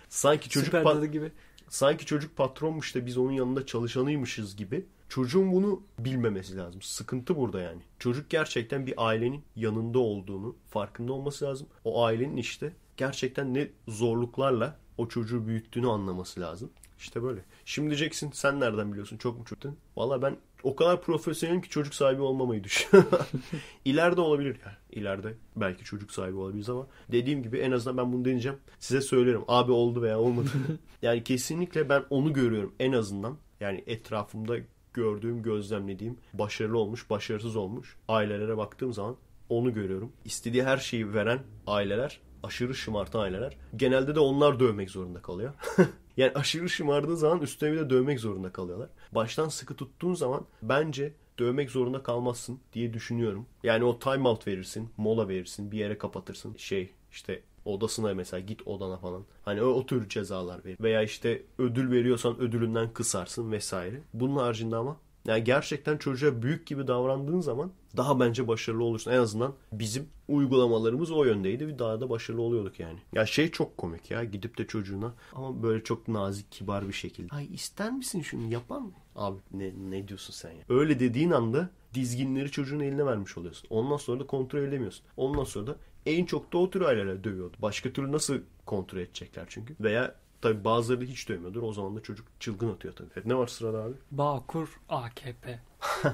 sanki çocuk pat- gibi sanki çocuk patronmuş da biz onun yanında çalışanıymışız gibi. Çocuğun bunu bilmemesi lazım. Sıkıntı burada yani. Çocuk gerçekten bir ailenin yanında olduğunu farkında olması lazım. O ailenin işte gerçekten ne zorluklarla o çocuğu büyüttüğünü anlaması lazım. İşte böyle. Şimdi diyeceksin sen nereden biliyorsun? Çok mu çöktün? Valla ben o kadar profesyonelim ki çocuk sahibi olmamayı düşünüyorum. *laughs* ileride olabilir yani. İleride belki çocuk sahibi olabiliriz ama dediğim gibi en azından ben bunu deneyeceğim. Size söylerim. Abi oldu veya olmadı. *laughs* yani kesinlikle ben onu görüyorum en azından. Yani etrafımda gördüğüm, gözlemlediğim başarılı olmuş, başarısız olmuş ailelere baktığım zaman onu görüyorum. İstediği her şeyi veren aileler, aşırı şımartan aileler genelde de onlar dövmek zorunda kalıyor. *laughs* yani aşırı şımardığı zaman üstüne bir de dövmek zorunda kalıyorlar baştan sıkı tuttuğun zaman bence dövmek zorunda kalmazsın diye düşünüyorum. Yani o time out verirsin, mola verirsin, bir yere kapatırsın. Şey işte odasına mesela git odana falan. Hani o, o tür cezalar verir. Veya işte ödül veriyorsan ödülünden kısarsın vesaire. Bunun haricinde ama yani gerçekten çocuğa büyük gibi davrandığın zaman daha bence başarılı olursun. En azından bizim uygulamalarımız o yöndeydi ve daha da başarılı oluyorduk yani. Ya şey çok komik ya gidip de çocuğuna ama böyle çok nazik kibar bir şekilde. Ay ister misin şunu yapar mı? Abi ne, ne diyorsun sen ya? Öyle dediğin anda dizginleri çocuğun eline vermiş oluyorsun. Ondan sonra da kontrol edemiyorsun. Ondan sonra da en çok da o tür aileler dövüyordu. Başka türlü nasıl kontrol edecekler çünkü? Veya Tabi bazıları hiç dövmüyordur. O zaman da çocuk çılgın atıyor tabi ne var sırada abi? Bağkur AKP. *laughs*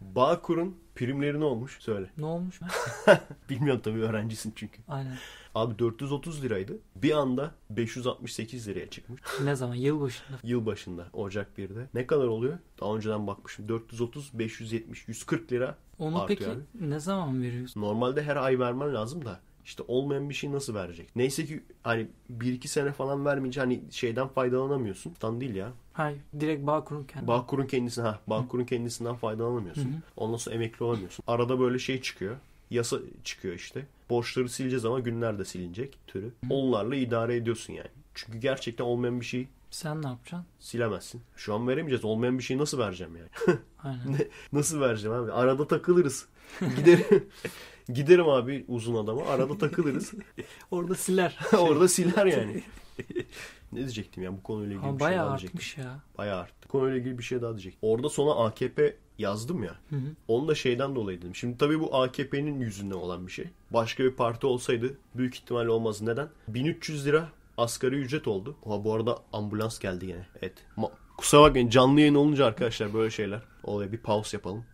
Bağkur'un primleri ne olmuş? Söyle. Ne olmuş? *laughs* Bilmiyorum tabii öğrencisin çünkü. Aynen. Abi 430 liraydı. Bir anda 568 liraya çıkmış. Ne zaman? Yıl başında. Yıl başında. Ocak 1'de. Ne kadar oluyor? Daha önceden bakmışım. 430, 570, 140 lira Onu artıyor peki abi. ne zaman veriyorsun? Normalde her ay vermen lazım da işte olmayan bir şey nasıl verecek? Neyse ki hani bir iki sene falan vermeyince hani şeyden faydalanamıyorsun. Tan değil ya. Hayır. Direkt Bağkur'un kendisi. Bağkur'un kendisi. Ha, Bağkur'un kendisinden faydalanamıyorsun. Hı hı. Ondan sonra emekli olamıyorsun. Arada böyle şey çıkıyor. Yasa çıkıyor işte. Borçları sileceğiz ama günler de silinecek türü. Hı. Onlarla idare ediyorsun yani. Çünkü gerçekten olmayan bir şey sen ne yapacaksın? Silemezsin. Şu an veremeyeceğiz. Olmayan bir şeyi nasıl vereceğim yani? Aynen. *laughs* nasıl vereceğim abi? Arada takılırız. *laughs* Giderim. Giderim abi uzun adama. Arada takılırız. *laughs* Orada siler. *laughs* Orada siler yani. ne diyecektim yani bu konuyla ilgili ha, bir şey daha diyecektim. artmış ya. Bayağı arttı. Konuyla ilgili bir şey daha diyecektim. Orada sonra AKP yazdım ya. Hı hı. Onu da şeyden dolayı dedim. Şimdi tabii bu AKP'nin yüzünden olan bir şey. Başka bir parti olsaydı büyük ihtimalle olmaz. Neden? 1300 lira asgari ücret oldu. Ha bu arada ambulans geldi yine. Evet. Ma- Kusura bakmayın canlı yayın olunca arkadaşlar böyle şeyler. Olaya bir pause yapalım.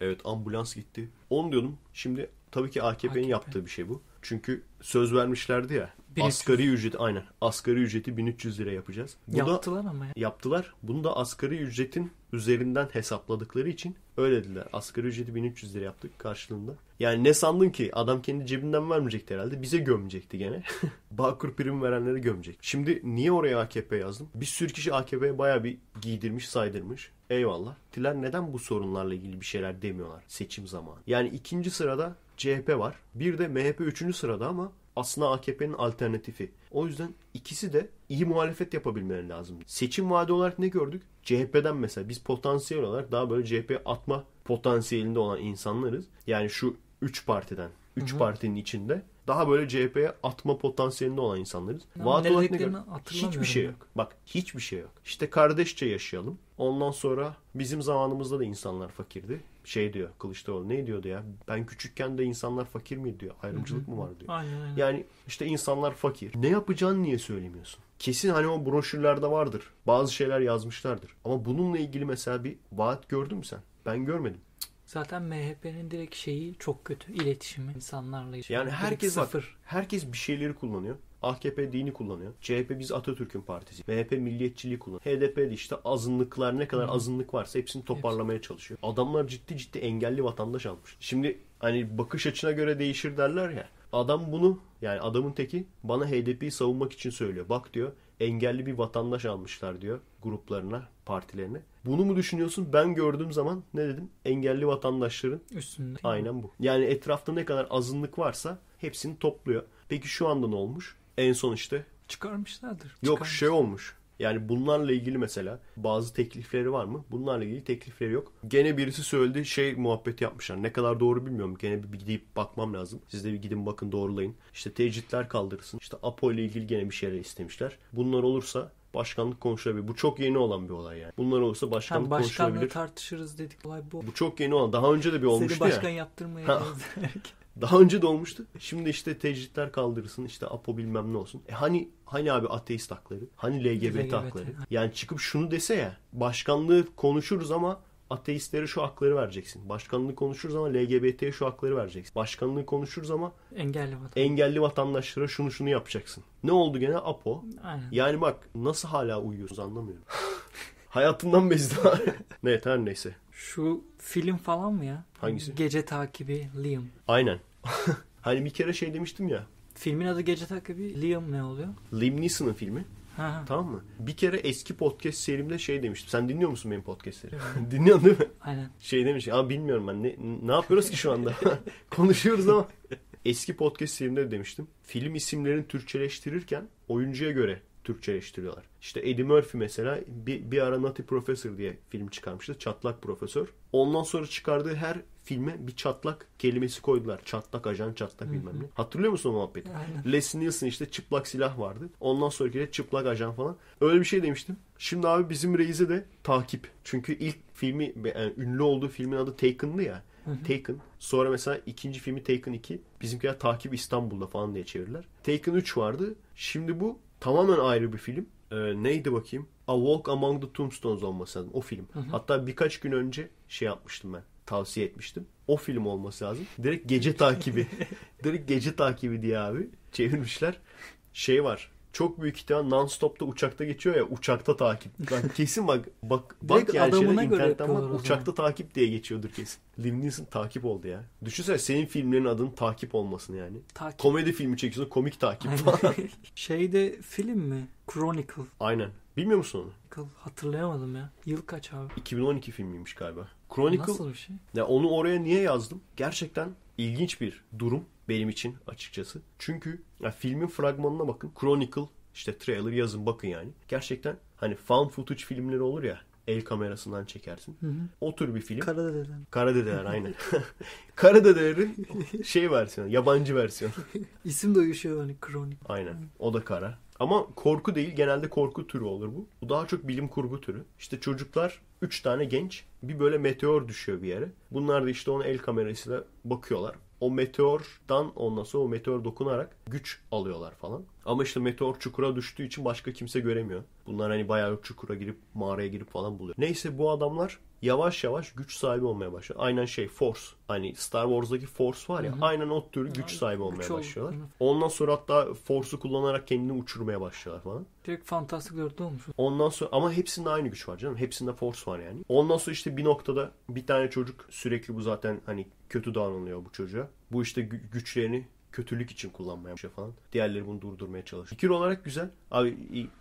Evet ambulans gitti. Onu diyordum. Şimdi Tabii ki AKP'nin AKP. yaptığı bir şey bu. Çünkü söz vermişlerdi ya 1300. Asgari ücret aynen. Asgari ücreti 1300 lira yapacağız. Bu yaptılar da, ama ya. Yaptılar. Bunu da asgari ücretin üzerinden hesapladıkları için öyle dediler. Asgari ücreti 1300 lira yaptık karşılığında. Yani ne sandın ki adam kendi cebinden vermeyecekti herhalde. Bize gömecekti gene. *laughs* Bağkur prim verenleri gömecek. Şimdi niye oraya AKP yazdım? Bir sürü kişi AKP'ye baya bir giydirmiş saydırmış. Eyvallah. Diler, neden bu sorunlarla ilgili bir şeyler demiyorlar seçim zamanı? Yani ikinci sırada CHP var. Bir de MHP üçüncü sırada ama aslında AKP'nin alternatifi. O yüzden ikisi de iyi muhalefet yapabilmeleri lazım. Seçim vaadi olarak ne gördük? CHP'den mesela biz potansiyel olarak daha böyle CHP atma potansiyelinde olan insanlarız. Yani şu 3 partiden, 3 partinin içinde daha böyle CHP'ye atma potansiyelinde olan insanlarız. Ama Vaat olarak ne gördük? Hiçbir şey yok. Bak hiçbir şey yok. İşte kardeşçe yaşayalım. Ondan sonra bizim zamanımızda da insanlar fakirdi şey diyor Kılıçdaroğlu ne diyordu ya ben küçükken de insanlar fakir mi diyor ayrımcılık mı var diyor. Aynen, aynen. Yani işte insanlar fakir. Ne yapacağını niye söylemiyorsun? Kesin hani o broşürlerde vardır. Bazı şeyler yazmışlardır. Ama bununla ilgili mesela bir vaat gördün mü sen? Ben görmedim. Zaten MHP'nin direkt şeyi çok kötü iletişimi insanlarla. Yani herkes sıfır. Bak, herkes bir şeyleri kullanıyor. AKP dini kullanıyor. CHP biz Atatürk'ün partisi. MHP milliyetçiliği kullanıyor. HDP de işte azınlıklar ne kadar azınlık varsa hepsini toparlamaya çalışıyor. Adamlar ciddi ciddi engelli vatandaş almış. Şimdi hani bakış açına göre değişir derler ya. Adam bunu yani adamın teki bana HDP'yi savunmak için söylüyor. Bak diyor engelli bir vatandaş almışlar diyor gruplarına, partilerine. Bunu mu düşünüyorsun? Ben gördüğüm zaman ne dedim? Engelli vatandaşların üstünde. Aynen bu. Yani etrafta ne kadar azınlık varsa hepsini topluyor. Peki şu anda ne olmuş? En son işte. Çıkarmışlardır. Yok şey olmuş. Yani bunlarla ilgili mesela bazı teklifleri var mı? Bunlarla ilgili teklifleri yok. Gene birisi söyledi şey muhabbeti yapmışlar. Ne kadar doğru bilmiyorum. Gene bir gidip bakmam lazım. Siz de bir gidin bakın doğrulayın. İşte tecritler kaldırılsın. İşte Apo ile ilgili gene bir şeyler istemişler. Bunlar olursa başkanlık konuşabilir. Bu çok yeni olan bir olay yani. Bunlar olursa başkanlık ha, konuşulabilir. tartışırız dedik olay bu. Bu çok yeni olan. Daha önce de bir olmuştu ya. Seni başkan ya. yaptırmaya daha önce de olmuştu. E, şimdi işte tecritler kaldırılsın işte apo bilmem ne olsun. E hani hani abi ateist hakları? Hani LGBT, LGBT hakları? Yani çıkıp şunu dese ya başkanlığı konuşuruz ama ateistlere şu hakları vereceksin. Başkanlığı konuşuruz ama LGBT'ye şu hakları vereceksin. Başkanlığı konuşuruz ama engelli, vatandaş. engelli vatandaşlara şunu şunu yapacaksın. Ne oldu gene? Apo. Aynen. Yani bak nasıl hala uyuyorsunuz anlamıyorum. *laughs* Hayatından bezdi. evet *laughs* her neyse. Şu film falan mı ya? Hangisi? Gece takibi Liam. Aynen. *laughs* hani bir kere şey demiştim ya. Filmin adı Gece takibi Liam ne oluyor? Liam Neeson'ın filmi. Ha. Tamam mı? Bir kere eski podcast serimde şey demiştim. Sen dinliyor musun benim podcastleri? *laughs* Dinliyorsun değil mi? Aynen. Şey demiş. Ama bilmiyorum ben ne, ne yapıyoruz ki şu anda? *laughs* Konuşuyoruz ama. Eski podcast serimde demiştim. Film isimlerini Türkçeleştirirken oyuncuya göre Türkçeleştiriyorlar. İşte Eddie Murphy mesela bir, bir ara Nutty Professor diye film çıkarmıştı. Çatlak Profesör. Ondan sonra çıkardığı her filme bir çatlak kelimesi koydular. Çatlak ajan, çatlak bilmem ne. Hatırlıyor musun o muhabbeti? Aynen. Les Nielsen işte çıplak silah vardı. Ondan sonraki de çıplak ajan falan. Öyle bir şey demiştim. Şimdi abi bizim reize de takip. Çünkü ilk filmi yani ünlü olduğu filmin adı Taken'dı ya. Taken. Sonra mesela ikinci filmi Taken 2. Bizimkiler Takip İstanbul'da falan diye çevirdiler. Taken 3 vardı. Şimdi bu tamamen ayrı bir film. E, neydi bakayım? A Walk Among the Tombstones olması lazım. O film. Hı hı. Hatta birkaç gün önce şey yapmıştım ben. Tavsiye etmiştim. O film olması lazım. Direkt gece takibi. *laughs* Direkt gece takibi diye abi çevirmişler. Şey var çok büyük ihtimal non-stop'ta uçakta geçiyor ya uçakta takip. Lan *laughs* kesin bak bak bak yani şeyden internetten bak uçakta takip diye geçiyordur kesin. Liam Neeson takip oldu ya. Düşünsene senin filmlerin adının takip olmasın yani. Takip. Komedi filmi çekiyorsun komik takip falan. *laughs* Şeyde film mi? Chronicle. Aynen. Bilmiyor musun onu? hatırlayamadım ya. Yıl kaç abi? 2012 filmiymiş galiba. Chronicle. Nasıl bir şey? Ya onu oraya niye yazdım? Gerçekten ilginç bir durum benim için açıkçası. Çünkü ya filmin fragmanına bakın. Chronicle işte trailer yazın bakın yani. Gerçekten hani fan footage filmleri olur ya el kamerasından çekersin. Hı hı. O tür bir film. Karadedeler. Karadedeler aynen. *laughs* Karadedelerin şey versiyonu, yabancı versiyonu. *laughs* İsim de uyuşuyor hani kronik. Aynen. O da kara. Ama korku değil genelde korku türü olur bu. Bu daha çok bilim kurgu türü. İşte çocuklar 3 tane genç bir böyle meteor düşüyor bir yere. Bunlar da işte ona el kamerasıyla bakıyorlar o meteordan ondan sonra o meteor dokunarak güç alıyorlar falan. Ama işte meteor çukura düştüğü için başka kimse göremiyor. Bunlar hani bayağı çukura girip mağaraya girip falan buluyor. Neyse bu adamlar yavaş yavaş güç sahibi olmaya başlıyor. Aynen şey Force. Hani Star Wars'daki Force var ya Hı-hı. aynen o tür güç sahibi olmaya güç başlıyorlar. Oldu. Ondan sonra hatta Force'u kullanarak kendini uçurmaya başlıyorlar falan. Direkt fantastik dörtlü olmuş. Ondan sonra ama hepsinde aynı güç var canım. Hepsinde Force var yani. Ondan sonra işte bir noktada bir tane çocuk sürekli bu zaten hani kötü davranılıyor bu çocuğa. Bu işte güçlerini kötülük için kullanmaya başlıyor falan. Diğerleri bunu durdurmaya çalışıyor. Fikir olarak güzel. Abi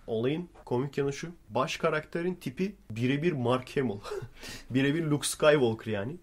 olayın komik yanı şu. Baş karakterin tipi birebir Mark Hamill. *laughs* birebir Luke Skywalker yani.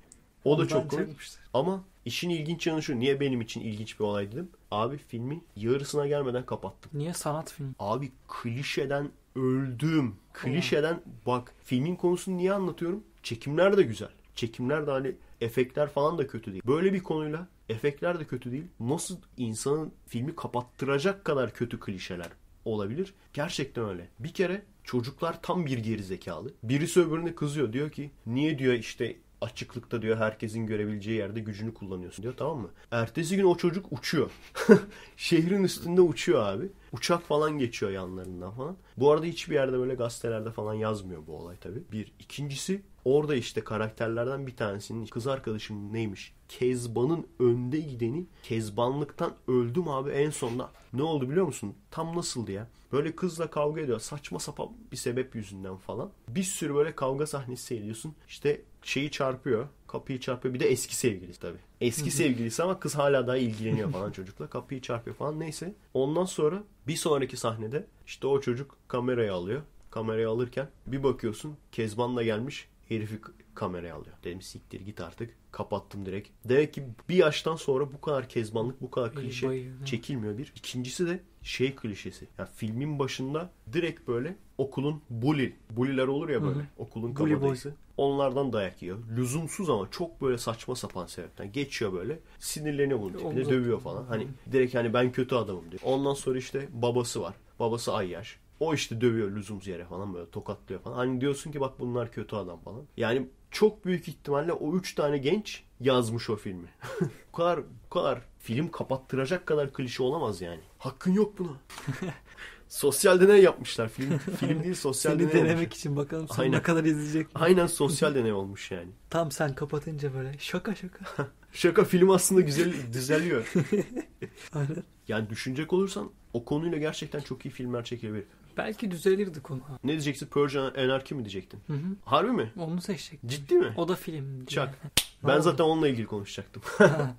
O Ondan da çok komik. Çekmiştir. Ama işin ilginç yanı şu. Niye benim için ilginç bir olay dedim. Abi filmin yarısına gelmeden kapattım. Niye sanat filmi? Abi klişeden öldüm. Klişeden bak filmin konusunu niye anlatıyorum? Çekimler de güzel. Çekimler de hani efektler falan da kötü değil. Böyle bir konuyla Efektler de kötü değil. Nasıl insanın filmi kapattıracak kadar kötü klişeler olabilir? Gerçekten öyle. Bir kere çocuklar tam bir geri zekalı. Birisi öbürüne kızıyor. Diyor ki niye diyor işte açıklıkta diyor herkesin görebileceği yerde gücünü kullanıyorsun diyor tamam mı? Ertesi gün o çocuk uçuyor. *laughs* Şehrin üstünde uçuyor abi. Uçak falan geçiyor yanlarından falan. Bu arada hiçbir yerde böyle gazetelerde falan yazmıyor bu olay tabii. Bir. ikincisi orada işte karakterlerden bir tanesinin kız arkadaşım neymiş? Kezban'ın önde gideni Kezbanlıktan öldüm abi en sonunda. Ne oldu biliyor musun? Tam nasıldı ya? Böyle kızla kavga ediyor. Saçma sapan bir sebep yüzünden falan. Bir sürü böyle kavga sahnesi seyrediyorsun. İşte şeyi çarpıyor. Kapıyı çarpıyor. Bir de eski sevgilisi tabii. Eski sevgilisi ama kız hala daha ilgileniyor falan *laughs* çocukla. Kapıyı çarpıyor falan neyse. Ondan sonra bir sonraki sahnede işte o çocuk kamerayı alıyor. Kamerayı alırken bir bakıyorsun Kezban da gelmiş herifi kameraya alıyor. Dedim siktir git artık kapattım direkt. Demek ki bir yaştan sonra bu kadar kezbanlık, bu kadar klişe çekilmiyor bir. İkincisi de şey klişesi. Yani filmin başında direkt böyle okulun bully, bully'ler olur ya böyle. Hı-hı. Okulun kabadayısı. Onlardan dayak yiyor. Lüzumsuz ama çok böyle saçma sapan sebepten. geçiyor böyle. Sinirleniyor bunun tipine. Dövüyor falan. Hani direkt hani ben kötü adamım diyor. Ondan sonra işte babası var. Babası Ayyaş. O işte dövüyor lüzumsuz yere falan böyle tokatlıyor falan. Hani diyorsun ki bak bunlar kötü adam falan. Yani çok büyük ihtimalle o üç tane genç yazmış o filmi. *laughs* bu kadar, bu kadar film kapattıracak kadar klişe olamaz yani. Hakkın yok buna. *laughs* sosyal deney yapmışlar. Film film değil *laughs* sosyal Seni deney. denemek olmuş. için bakalım sen Aynen. ne kadar izleyecek. Aynen sosyal deney olmuş yani. Tam sen kapatınca böyle şaka şaka. şaka film aslında güzel düzeliyor. Aynen. Yani düşünecek olursan o konuyla gerçekten çok iyi filmler çekebilir. Belki düzelirdi konu. Ne diyeceksin? Purge Anarchy mi diyecektin? Hı hı. Harbi mi? Onu seçecektim. Ciddi mi? O da film. Çak. *laughs* ben zaten onunla ilgili konuşacaktım. *laughs* ha,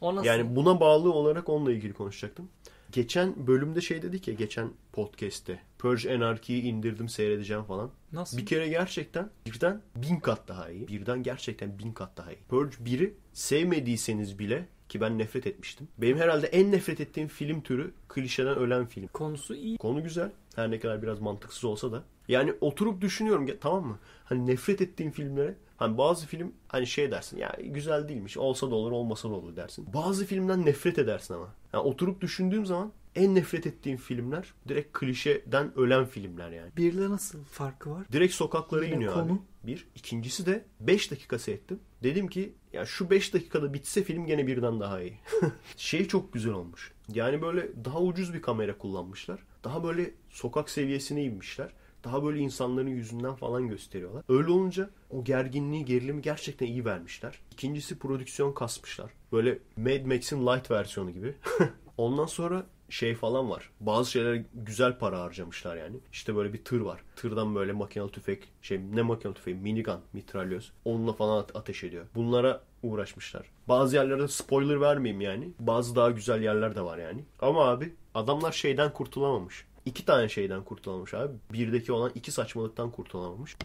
o nasıl? Yani buna bağlı olarak onunla ilgili konuşacaktım. Geçen bölümde şey dedik ya geçen podcast'te Purge Anarchy'yi indirdim seyredeceğim falan. Nasıl? Bir kere gerçekten birden bin kat daha iyi. Birden gerçekten bin kat daha iyi. Purge 1'i sevmediyseniz bile ki ben nefret etmiştim. Benim herhalde en nefret ettiğim film türü klişeden ölen film. Konusu iyi. Konu güzel. Her ne kadar biraz mantıksız olsa da. Yani oturup düşünüyorum tamam mı? Hani nefret ettiğim filmlere hani bazı film hani şey dersin ya güzel değilmiş olsa da olur olmasa da olur dersin. Bazı filmden nefret edersin ama. Yani oturup düşündüğüm zaman en nefret ettiğim filmler direkt klişeden ölen filmler yani. Birle nasıl farkı var? Direkt sokaklara Yine iniyor konu. abi. Bir. İkincisi de 5 dakika seyrettim. Dedim ki ya şu 5 dakikada bitse film gene birden daha iyi. *laughs* şey çok güzel olmuş. Yani böyle daha ucuz bir kamera kullanmışlar. Daha böyle sokak seviyesine inmişler. Daha böyle insanların yüzünden falan gösteriyorlar. Öyle olunca o gerginliği, gerilimi gerçekten iyi vermişler. İkincisi prodüksiyon kasmışlar. Böyle Mad Max'in light versiyonu gibi. *laughs* Ondan sonra şey falan var. Bazı şeylere güzel para harcamışlar yani. İşte böyle bir tır var. Tırdan böyle makinalı tüfek şey ne makinalı tüfeği minigun mitralyoz. Onunla falan ateş ediyor. Bunlara uğraşmışlar. Bazı yerlerde spoiler vermeyeyim yani. Bazı daha güzel yerler de var yani. Ama abi Adamlar şeyden kurtulamamış. İki tane şeyden kurtulamamış abi. Birdeki olan iki saçmalıktan kurtulamamış.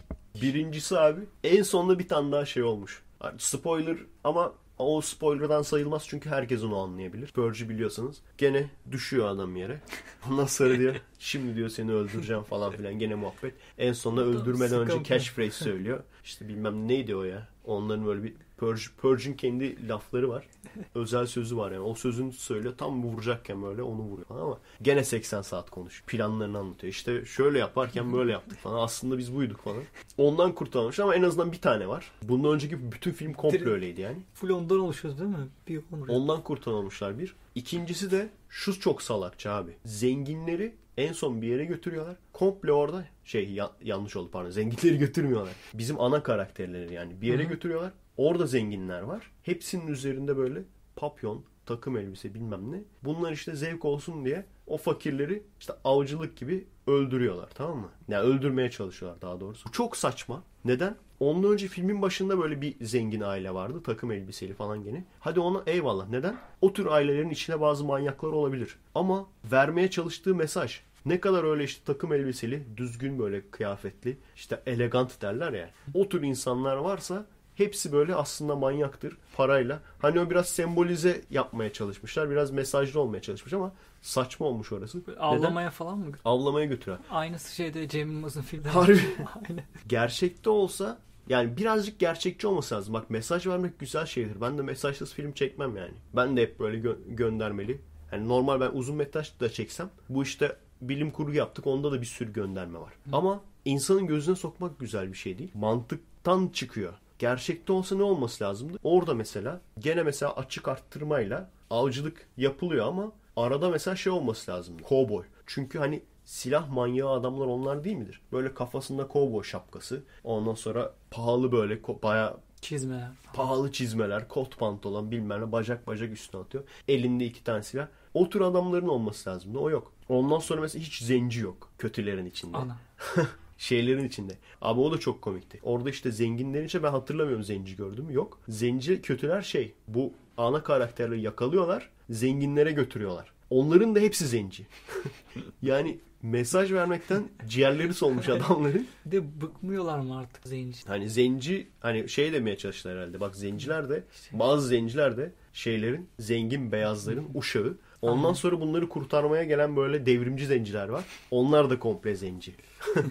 Birincisi abi en sonunda bir tane daha şey olmuş. Spoiler ama o spoiler'dan sayılmaz çünkü herkes onu anlayabilir. Purge'ü biliyorsanız. Gene düşüyor adam yere. *laughs* Ondan sonra diyor şimdi diyor seni öldüreceğim falan filan gene muhabbet. En sonunda öldürmeden önce catchphrase söylüyor işte bilmem neydi o ya. Onların böyle bir Purge, Purge'in kendi lafları var. *laughs* Özel sözü var yani. O sözünü söyle tam vuracakken böyle onu vuruyor falan ama gene 80 saat konuş. Planlarını anlatıyor. İşte şöyle yaparken böyle yaptık falan. Aslında biz buyduk falan. Ondan kurtulmuş ama en azından bir tane var. Bundan önceki bütün film komple öyleydi yani. Full ondan oluşuyoruz değil mi? Bir ondan. Ondan kurtulamamışlar bir. İkincisi de şu çok salakça abi. Zenginleri en son bir yere götürüyorlar. Komple orada şey ya, yanlış oldu pardon zenginleri *laughs* götürmüyorlar. Bizim ana karakterleri yani bir yere Hı-hı. götürüyorlar. Orada zenginler var. Hepsinin üzerinde böyle papyon, takım elbise bilmem ne. Bunlar işte zevk olsun diye o fakirleri işte avcılık gibi öldürüyorlar tamam mı? Yani öldürmeye çalışıyorlar daha doğrusu. Çok saçma. Neden? Ondan önce filmin başında böyle bir zengin aile vardı. Takım elbiseli falan gene. Hadi ona eyvallah. Neden? O tür ailelerin içine bazı manyaklar olabilir. Ama vermeye çalıştığı mesaj ne kadar öyle işte takım elbiseli, düzgün böyle kıyafetli, işte elegant derler ya. O tür insanlar varsa hepsi böyle aslında manyaktır parayla. Hani o biraz sembolize yapmaya çalışmışlar. Biraz mesajlı olmaya çalışmış ama saçma olmuş orası. Böyle avlamaya Neden? falan mı? Avlamaya götüren. Aynısı şeyde Cem Yılmaz'ın filmde. Harbi. Aynı. Gerçekte olsa yani birazcık gerçekçi olması lazım. Bak mesaj vermek güzel şeydir. Ben de mesajsız film çekmem yani. Ben de hep böyle gö- göndermeli. Yani normal ben uzun metraj da çeksem bu işte bilim kurgu yaptık. Onda da bir sürü gönderme var. Hı. Ama insanın gözüne sokmak güzel bir şey değil. Mantıktan çıkıyor. Gerçekte olsa ne olması lazımdı? Orada mesela gene mesela açık arttırmayla avcılık yapılıyor ama arada mesela şey olması lazım. Cowboy. Çünkü hani silah manyağı adamlar onlar değil midir? Böyle kafasında cowboy şapkası. Ondan sonra pahalı böyle baya çizmeler. Pahalı çizmeler, kot pantolon bilmem ne bacak bacak üstüne atıyor. Elinde iki tane silah. O tür adamların olması lazım. O yok. Ondan sonra mesela hiç zenci yok kötülerin içinde. Ana. *laughs* şeylerin içinde. Ama o da çok komikti. Orada işte zenginlerin içinde ben hatırlamıyorum zenci gördüm. Yok. Zenci kötüler şey. Bu ana karakterleri yakalıyorlar. Zenginlere götürüyorlar. Onların da hepsi zenci. *laughs* yani mesaj vermekten ciğerleri solmuş *laughs* adamların. de bıkmıyorlar mı artık zenci? Hani zenci hani şey demeye çalıştılar herhalde. Bak zenciler de bazı zenciler de şeylerin zengin beyazların uşağı. Ondan Anladım. sonra bunları kurtarmaya gelen böyle devrimci zenciler var. Onlar da komple zenci.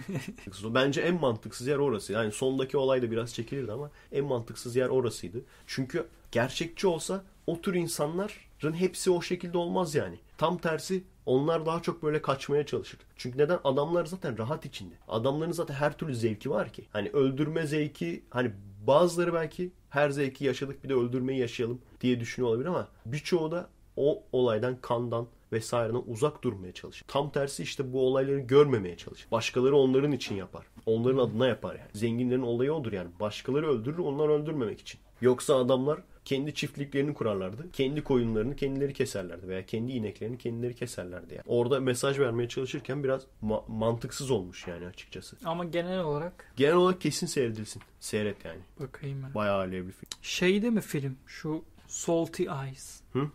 *laughs* Bence en mantıksız yer orası. Yani sondaki olay da biraz çekilirdi ama en mantıksız yer orasıydı. Çünkü gerçekçi olsa o tür insanların hepsi o şekilde olmaz yani. Tam tersi onlar daha çok böyle kaçmaya çalışır. Çünkü neden? Adamlar zaten rahat içinde. Adamların zaten her türlü zevki var ki. Hani öldürme zevki hani bazıları belki her zevki yaşadık bir de öldürmeyi yaşayalım diye düşünüyor olabilir ama birçoğu da o olaydan, kandan vesaireden uzak durmaya çalışır. Tam tersi işte bu olayları görmemeye çalışır. Başkaları onların için yapar. Onların adına yapar yani. Zenginlerin olayı odur yani. Başkaları öldürür onlar öldürmemek için. Yoksa adamlar kendi çiftliklerini kurarlardı. Kendi koyunlarını kendileri keserlerdi veya kendi ineklerini kendileri keserlerdi yani. Orada mesaj vermeye çalışırken biraz ma- mantıksız olmuş yani açıkçası. Ama genel olarak? Genel olarak kesin seyredilsin. Seyret yani. Bakayım ben. Bayağı alevli film. Şeyde mi film? Şu Salty Eyes. Hı?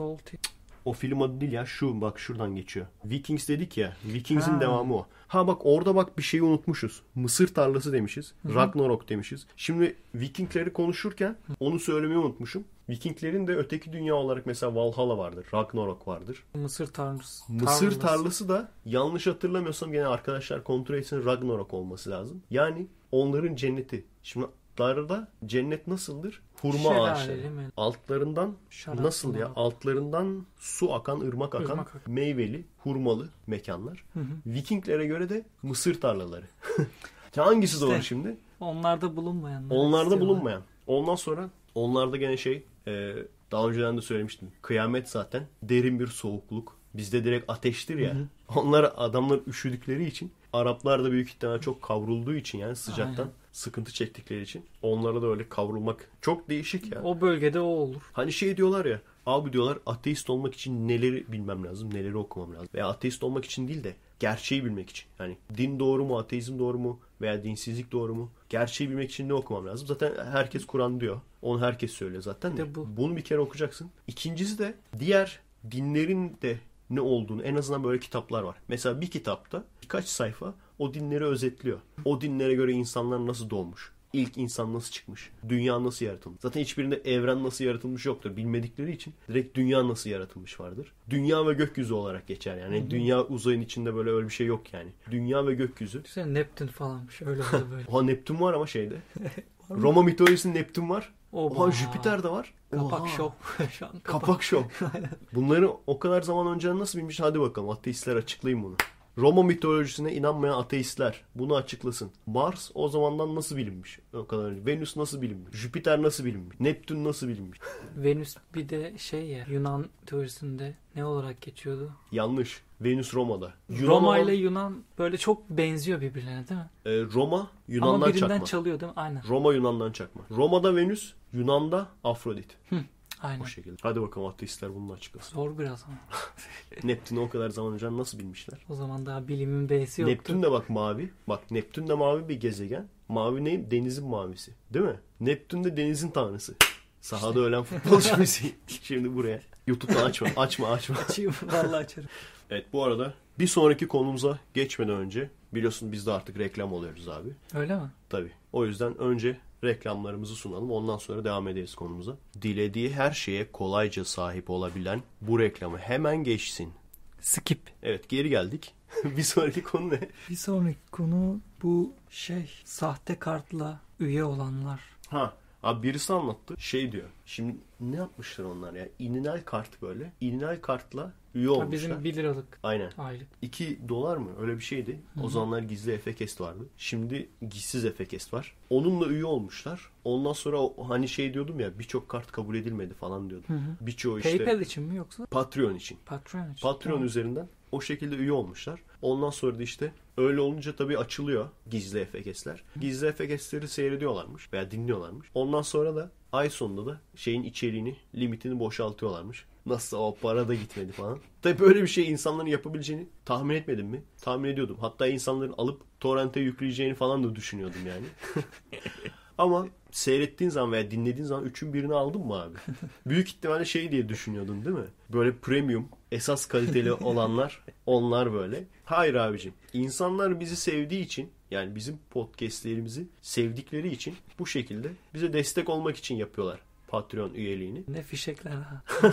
Salty. O film adı değil ya şu bak şuradan geçiyor. Vikings dedik ya. Vikings'in ha. devamı o. Ha bak orada bak bir şeyi unutmuşuz. Mısır tarlası demişiz. Hı-hı. Ragnarok demişiz. Şimdi Vikingleri konuşurken Hı-hı. onu söylemeyi unutmuşum. Vikinglerin de öteki dünya olarak mesela Valhalla vardır. Ragnarok vardır. Mısır tarlası. Mısır tarlası da yanlış hatırlamıyorsam gene arkadaşlar kontrol etsin Ragnarok olması lazım. Yani onların cenneti. Şimdi altlarda cennet nasıldır? Hurma Şelale, ağaçları. Altlarından Şarap nasıl ya? Altlarından su akan, ırmak akan, ırmak akan. meyveli, hurmalı mekanlar. Hı hı. Vikinglere göre de mısır tarlaları. *laughs* Hangisi işte, doğru şimdi? Onlarda bulunmayan. Onlarda istiyorlar. bulunmayan. Ondan sonra onlarda gene şey e, daha önceden de söylemiştim. Kıyamet zaten derin bir soğukluk. Bizde direkt ateştir ya. Hı hı. Onlar adamlar üşüdükleri için Araplar da büyük ihtimal çok kavrulduğu için yani sıcaktan Aynen sıkıntı çektikleri için onlara da öyle kavrulmak çok değişik yani. O bölgede o olur. Hani şey diyorlar ya abi diyorlar ateist olmak için neleri bilmem lazım neleri okumam lazım. Veya ateist olmak için değil de gerçeği bilmek için. Yani din doğru mu ateizm doğru mu veya dinsizlik doğru mu gerçeği bilmek için ne okumam lazım. Zaten herkes Kur'an diyor. Onu herkes söylüyor zaten. De bu. Bunu bir kere okuyacaksın. İkincisi de diğer dinlerin de ne olduğunu en azından böyle kitaplar var. Mesela bir kitapta birkaç sayfa o dinleri özetliyor. O dinlere göre insanlar nasıl doğmuş? İlk insan nasıl çıkmış? Dünya nasıl yaratılmış? Zaten hiçbirinde evren nasıl yaratılmış yoktur. Bilmedikleri için direkt dünya nasıl yaratılmış vardır. Dünya ve gökyüzü olarak geçer yani. Hı-hı. Dünya uzayın içinde böyle öyle bir şey yok yani. Dünya ve gökyüzü. Güzel Neptün falanmış öyle böyle. Oha Neptün var ama şeyde. *laughs* Roma mitolojisinde Neptün var. Oba. Oha Jüpiter de var. Kapak Oha. şov. *laughs* Şu an kapak. kapak şov. *laughs* Bunları o kadar zaman önce nasıl bilmiş hadi bakalım ateistler açıklayayım bunu. Roma mitolojisine inanmayan ateistler bunu açıklasın. Mars o zamandan nasıl bilinmiş? O kadar önce. Venüs nasıl bilinmiş? Jüpiter nasıl bilinmiş? Neptün nasıl bilinmiş? *laughs* Venüs bir de şey ya Yunan teorisinde ne olarak geçiyordu? Yanlış. Venüs Roma'da. Yunan Roma ile Yunan böyle çok benziyor birbirlerine değil mi? E, Roma Yunan'dan Ama birinden çakma. çalıyor değil mi? Aynen. Roma Yunan'dan çakma. Roma'da Venüs, Yunan'da Afrodit. Hı. Aynen. O şekilde. Hadi bakalım ateistler bunun açıklasın. Zor biraz ama. *laughs* Neptün'ü o kadar zaman önce nasıl bilmişler? O zaman daha bilimin B'si yoktu. Neptün de bak mavi. Bak Neptün de mavi bir gezegen. Mavi ne? Denizin mavisi. Değil mi? Neptün de denizin tanrısı. Sahada işte. ölen futbolcu müziği. *laughs* Şimdi buraya. YouTube'dan açma. Açma açma. Açayım. Vallahi açarım. *laughs* Evet bu arada bir sonraki konumuza geçmeden önce biliyorsun biz de artık reklam oluyoruz abi. Öyle mi? Tabii. O yüzden önce reklamlarımızı sunalım. Ondan sonra devam ederiz konumuza. Dilediği her şeye kolayca sahip olabilen bu reklamı hemen geçsin. Skip. Evet geri geldik. *laughs* bir sonraki konu ne? Bir sonraki konu bu şey sahte kartla üye olanlar. Ha Abi birisi anlattı. Şey diyor. Şimdi ne yapmışlar onlar ya? İninal kart böyle. İninal kartla üye Bizim 1 liralık Aynen. aylık. 2 dolar mı? Öyle bir şeydi. Hı-hı. O zamanlar gizli Efekest vardı. Şimdi gizsiz Efekest var. Onunla üye olmuşlar. Ondan sonra hani şey diyordum ya birçok kart kabul edilmedi falan diyordum. Birçoğu işte. PayPal için mi yoksa? Patreon için. Patreon için. Patreon tamam. üzerinden o şekilde üye olmuşlar. Ondan sonra da işte öyle olunca tabii açılıyor gizli FKS'ler. E gizli FKS'leri e seyrediyorlarmış veya dinliyorlarmış. Ondan sonra da ay sonunda da şeyin içeriğini, limitini boşaltıyorlarmış. Nasıl o para da gitmedi falan. Tabii böyle bir şey insanların yapabileceğini tahmin etmedim mi? Tahmin ediyordum. Hatta insanların alıp torrente yükleyeceğini falan da düşünüyordum yani. *laughs* Ama seyrettiğin zaman veya dinlediğin zaman üçün birini aldın mı abi? Büyük ihtimalle şey diye düşünüyordun değil mi? Böyle premium, esas kaliteli olanlar *laughs* onlar böyle. Hayır abicim. İnsanlar bizi sevdiği için yani bizim podcastlerimizi sevdikleri için bu şekilde bize destek olmak için yapıyorlar. Patreon üyeliğini. Ne fişekler ha. *laughs*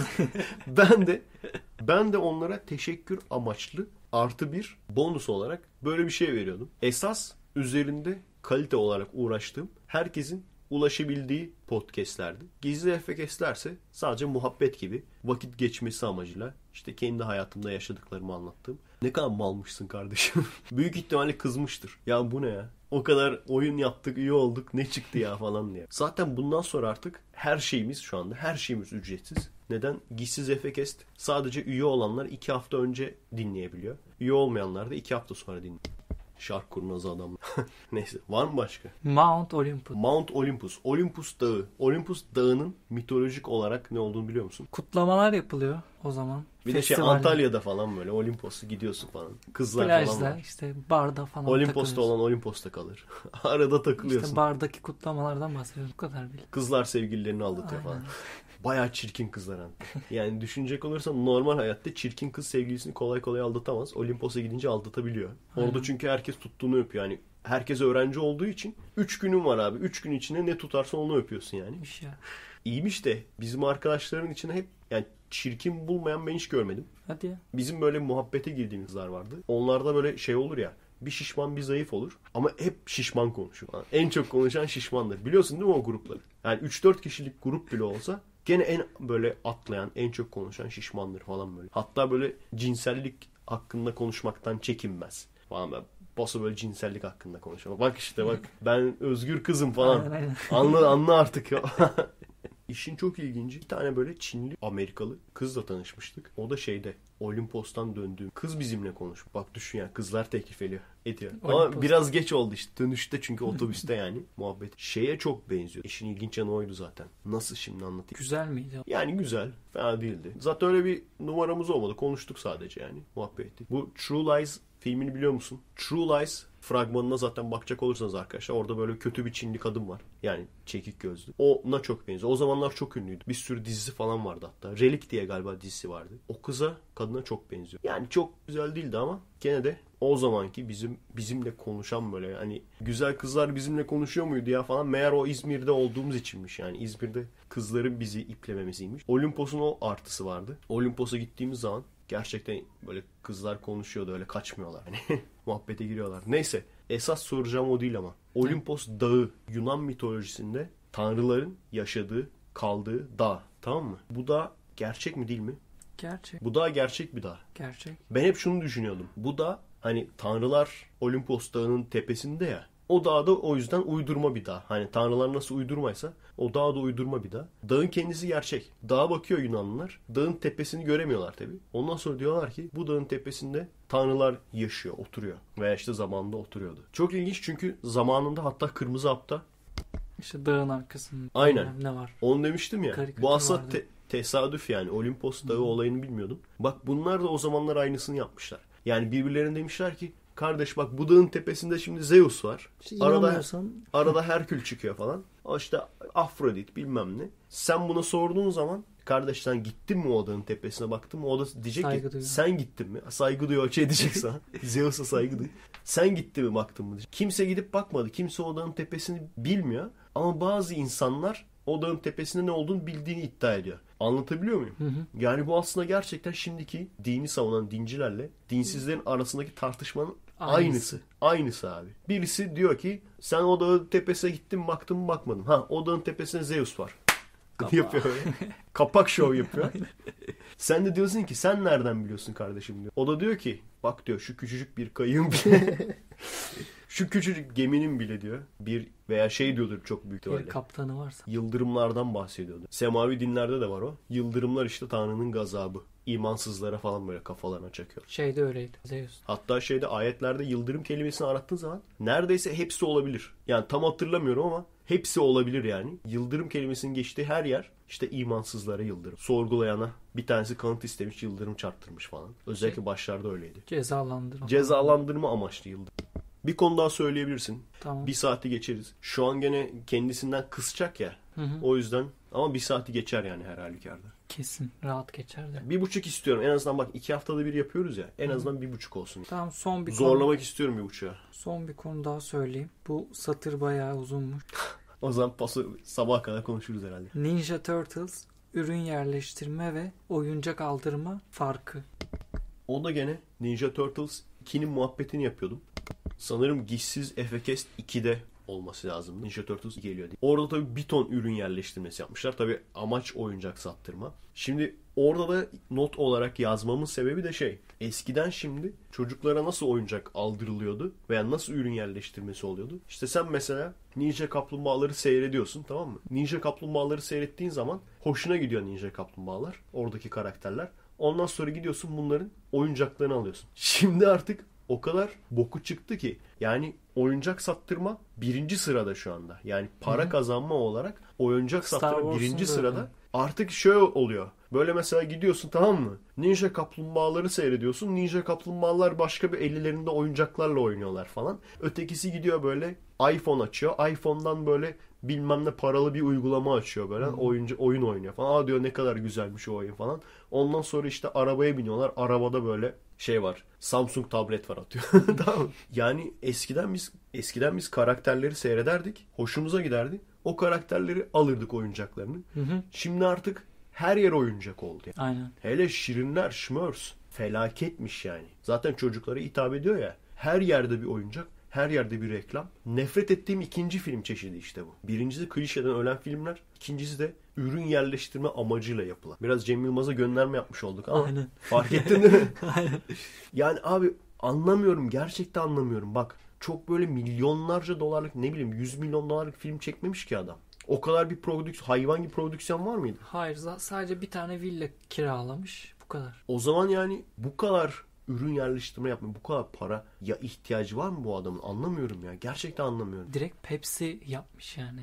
ben de ben de onlara teşekkür amaçlı artı bir bonus olarak böyle bir şey veriyordum. Esas üzerinde kalite olarak uğraştığım herkesin ulaşabildiği podcastlerdi. Gizli FKS'lerse sadece muhabbet gibi vakit geçmesi amacıyla işte kendi hayatımda yaşadıklarımı anlattığım ne kadar malmışsın kardeşim. *laughs* Büyük ihtimalle kızmıştır. Ya bu ne ya? O kadar oyun yaptık, iyi olduk, ne çıktı ya falan diye. Zaten bundan sonra artık her şeyimiz şu anda, her şeyimiz ücretsiz. Neden? Gizsiz Efekest sadece üye olanlar 2 hafta önce dinleyebiliyor. Üye olmayanlar da 2 hafta sonra dinliyor. Şark kurnazı adam. *laughs* Neyse var mı başka? Mount Olympus. Mount Olympus. Olympus Dağı. Olympus Dağı'nın mitolojik olarak ne olduğunu biliyor musun? Kutlamalar yapılıyor o zaman. Bir de şey Antalya'da falan böyle Olimpos'u gidiyorsun falan. Kızlar Plajda, falan var. işte barda falan Olimpos'ta olan Olimpos'ta kalır. *laughs* Arada takılıyorsun. İşte bardaki kutlamalardan bahsediyorum. Bu kadar bile. Kızlar sevgililerini aldatıyor Aynen. falan. *laughs* baya çirkin kızların *laughs* Yani düşünecek olursan normal hayatta çirkin kız sevgilisini kolay kolay aldatamaz. Olimpos'a gidince aldatabiliyor. Orada çünkü herkes tuttuğunu öpüyor. Yani herkes öğrenci olduğu için 3 günün var abi. 3 gün içinde ne tutarsa onu öpüyorsun yani. İyiymiş ya. İyiymiş de bizim arkadaşların içinde hep yani çirkin bulmayan ben hiç görmedim. Hadi ya. Bizim böyle muhabbete girdiğimizler vardı. Onlarda böyle şey olur ya bir şişman bir zayıf olur. Ama hep şişman konuşur. En çok konuşan şişmandır. Biliyorsun değil mi o grupları? Yani 3-4 kişilik grup bile olsa Gene en böyle atlayan, en çok konuşan şişmandır falan böyle. Hatta böyle cinsellik hakkında konuşmaktan çekinmez falan böyle. Bası böyle cinsellik hakkında konuşuyor. Bak işte bak ben özgür kızım falan. Aynen, aynen. Anla, anla artık. *laughs* İşin çok ilginci bir tane böyle Çinli Amerikalı kızla tanışmıştık. O da şeyde Olimpos'tan döndüğüm kız bizimle konuş. Bak düşün ya kızlar teklif ediyor. ediyor. Ama biraz geç oldu işte dönüşte çünkü otobüste *laughs* yani muhabbet. Şeye çok benziyor. İşin ilginç yanı oydu zaten. Nasıl şimdi anlatayım? Güzel miydi? Yani güzel. Fena değildi. Zaten öyle bir numaramız olmadı. Konuştuk sadece yani. Muhabbet ettik. Bu True Lies filmini biliyor musun? True Lies fragmanına zaten bakacak olursanız arkadaşlar orada böyle kötü bir Çinli kadın var. Yani çekik gözlü. Ona çok benziyor. O zamanlar çok ünlüydü. Bir sürü dizisi falan vardı hatta. Relik diye galiba dizisi vardı. O kıza kadına çok benziyor. Yani çok güzel değildi ama gene de o zamanki bizim bizimle konuşan böyle hani güzel kızlar bizimle konuşuyor muydu ya falan meğer o İzmir'de olduğumuz içinmiş yani İzmir'de kızların bizi iplememesiymiş. Olimpos'un o artısı vardı. Olimpos'a gittiğimiz zaman gerçekten böyle kızlar konuşuyordu öyle kaçmıyorlar. Yani *laughs* muhabbete giriyorlar. Neyse esas soracağım o değil ama. Olimpos Dağı Yunan mitolojisinde tanrıların yaşadığı, kaldığı dağ. Tamam mı? Bu dağ gerçek mi değil mi? Gerçek. Bu dağ gerçek bir dağ. Gerçek. Ben hep şunu düşünüyordum. Bu da hani tanrılar Olimpos Dağı'nın tepesinde ya. O dağ da o yüzden uydurma bir dağ. Hani tanrılar nasıl uydurmaysa o dağ da uydurma bir dağ. Dağın kendisi gerçek. Dağa bakıyor Yunanlılar. Dağın tepesini göremiyorlar tabi. Ondan sonra diyorlar ki bu dağın tepesinde tanrılar yaşıyor, oturuyor. Veya işte zamanında oturuyordu. Çok ilginç çünkü zamanında hatta Kırmızı Hap'ta işte dağın arkasında Aynen. ne var. Onu demiştim ya. Karikatür bu aslında te- tesadüf yani. Olimpos dağı Hı. olayını bilmiyordum. Bak bunlar da o zamanlar aynısını yapmışlar. Yani birbirlerine demişler ki kardeş bak bu dağın tepesinde şimdi Zeus var. İşte arada, arada Herkül çıkıyor falan. İşte Afrodit bilmem ne. Sen buna sorduğun zaman kardeş sen gittin mi o dağın tepesine baktın mı? O da diyecek saygı ki duyuyor. sen gittin mi? Saygı duyuyor şey diyecek sana. *laughs* Zeus'a saygı duyuyor. Sen gittin mi baktın mı? Diyecek. Kimse gidip bakmadı. Kimse o dağın tepesini bilmiyor. Ama bazı insanlar o dağın tepesinde ne olduğunu bildiğini iddia ediyor. Anlatabiliyor muyum? Hı hı. Yani bu aslında gerçekten şimdiki dini savunan dincilerle dinsizlerin arasındaki tartışmanın Aynısı. Aynısı. Aynısı abi. Birisi diyor ki sen odanın tepesine gittin baktın mı bakmadın. Ha odanın dağın tepesine Zeus var. *laughs* Kapağı. yapıyor *laughs* Kapak şov yapıyor. sen de diyorsun ki sen nereden biliyorsun kardeşim diyor. O da diyor ki bak diyor şu küçücük bir kayığın *laughs* Şu küçücük geminin bile diyor bir veya şey diyordur çok büyük ihtimalle. Bir kaptanı varsa. Yıldırımlardan bahsediyordu. Semavi dinlerde de var o. Yıldırımlar işte Tanrı'nın gazabı. İmansızlara falan böyle kafalarına çakıyor. Şeyde öyleydi. Zeus. Hatta şeyde ayetlerde yıldırım kelimesini arattığın zaman neredeyse hepsi olabilir. Yani tam hatırlamıyorum ama hepsi olabilir yani. Yıldırım kelimesinin geçtiği her yer işte imansızlara yıldırım. Sorgulayana bir tanesi kanıt istemiş yıldırım çarptırmış falan. Özellikle şey- başlarda öyleydi. Cezalandırma. Cezalandırma amaçlı yıldırım. Bir konu daha söyleyebilirsin. Tamam. Bir saati geçeriz. Şu an gene kendisinden kısacak ya. Hı hı. O yüzden ama bir saati geçer yani her halükarda. Kesin rahat geçer de. Bir buçuk istiyorum. En azından bak iki haftada bir yapıyoruz ya. En Hı. azından bir buçuk olsun. Tamam son bir Zorlamak konu... istiyorum bir buçuğa. Son bir konu daha söyleyeyim. Bu satır bayağı uzunmuş. *laughs* o zaman pası sabah kadar konuşuruz herhalde. Ninja Turtles ürün yerleştirme ve oyuncak aldırma farkı. O da gene Ninja Turtles 2'nin muhabbetini yapıyordum. Sanırım gişsiz Efekest 2'de olması lazım. Ninja Turtles geliyor diye. Orada tabii bir ton ürün yerleştirmesi yapmışlar. Tabii amaç oyuncak sattırma. Şimdi orada da not olarak yazmamın sebebi de şey. Eskiden şimdi çocuklara nasıl oyuncak aldırılıyordu veya nasıl ürün yerleştirmesi oluyordu? İşte sen mesela Ninja Kaplumbağaları seyrediyorsun tamam mı? Ninja Kaplumbağaları seyrettiğin zaman hoşuna gidiyor Ninja Kaplumbağalar. Oradaki karakterler. Ondan sonra gidiyorsun bunların oyuncaklarını alıyorsun. Şimdi artık o kadar boku çıktı ki yani oyuncak sattırma birinci sırada şu anda. Yani para Hı-hı. kazanma olarak oyuncak sattırma birinci sırada. Öyle. Artık şöyle oluyor. Böyle mesela gidiyorsun tamam mı? Ninja kaplumbağaları seyrediyorsun. Ninja kaplumbağalar başka bir ellerinde oyuncaklarla oynuyorlar falan. Ötekisi gidiyor böyle iPhone açıyor. iPhone'dan böyle bilmem ne paralı bir uygulama açıyor böyle. Hmm. Oyuncu oyun oynuyor falan. Aa diyor ne kadar güzelmiş o oyun falan. Ondan sonra işte arabaya biniyorlar. Arabada böyle şey var. Samsung tablet var atıyor. *laughs* tamam. Yani eskiden biz eskiden biz karakterleri seyrederdik. Hoşumuza giderdi. O karakterleri alırdık oyuncaklarını. Hı Şimdi artık her yer oyuncak oldu. Yani. Aynen. Hele Şirinler, Smurfs felaketmiş yani. Zaten çocuklara hitap ediyor ya. Her yerde bir oyuncak. Her yerde bir reklam. Nefret ettiğim ikinci film çeşidi işte bu. Birincisi klişeden ölen filmler. ikincisi de ürün yerleştirme amacıyla yapılan. Biraz Cem Yılmaz'a gönderme yapmış olduk ama Aynen. fark ettin değil mi? *laughs* Aynen. Yani abi anlamıyorum. Gerçekten anlamıyorum. Bak çok böyle milyonlarca dolarlık ne bileyim 100 milyon dolarlık film çekmemiş ki adam. O kadar bir prodüksiyon, hayvan gibi prodüksiyon var mıydı? Hayır, sadece bir tane villa kiralamış. Bu kadar. O zaman yani bu kadar ürün yerleştirme yapmıyor. Bu kadar para ya ihtiyacı var mı bu adamın? Anlamıyorum ya. Gerçekten anlamıyorum. Direkt Pepsi yapmış yani.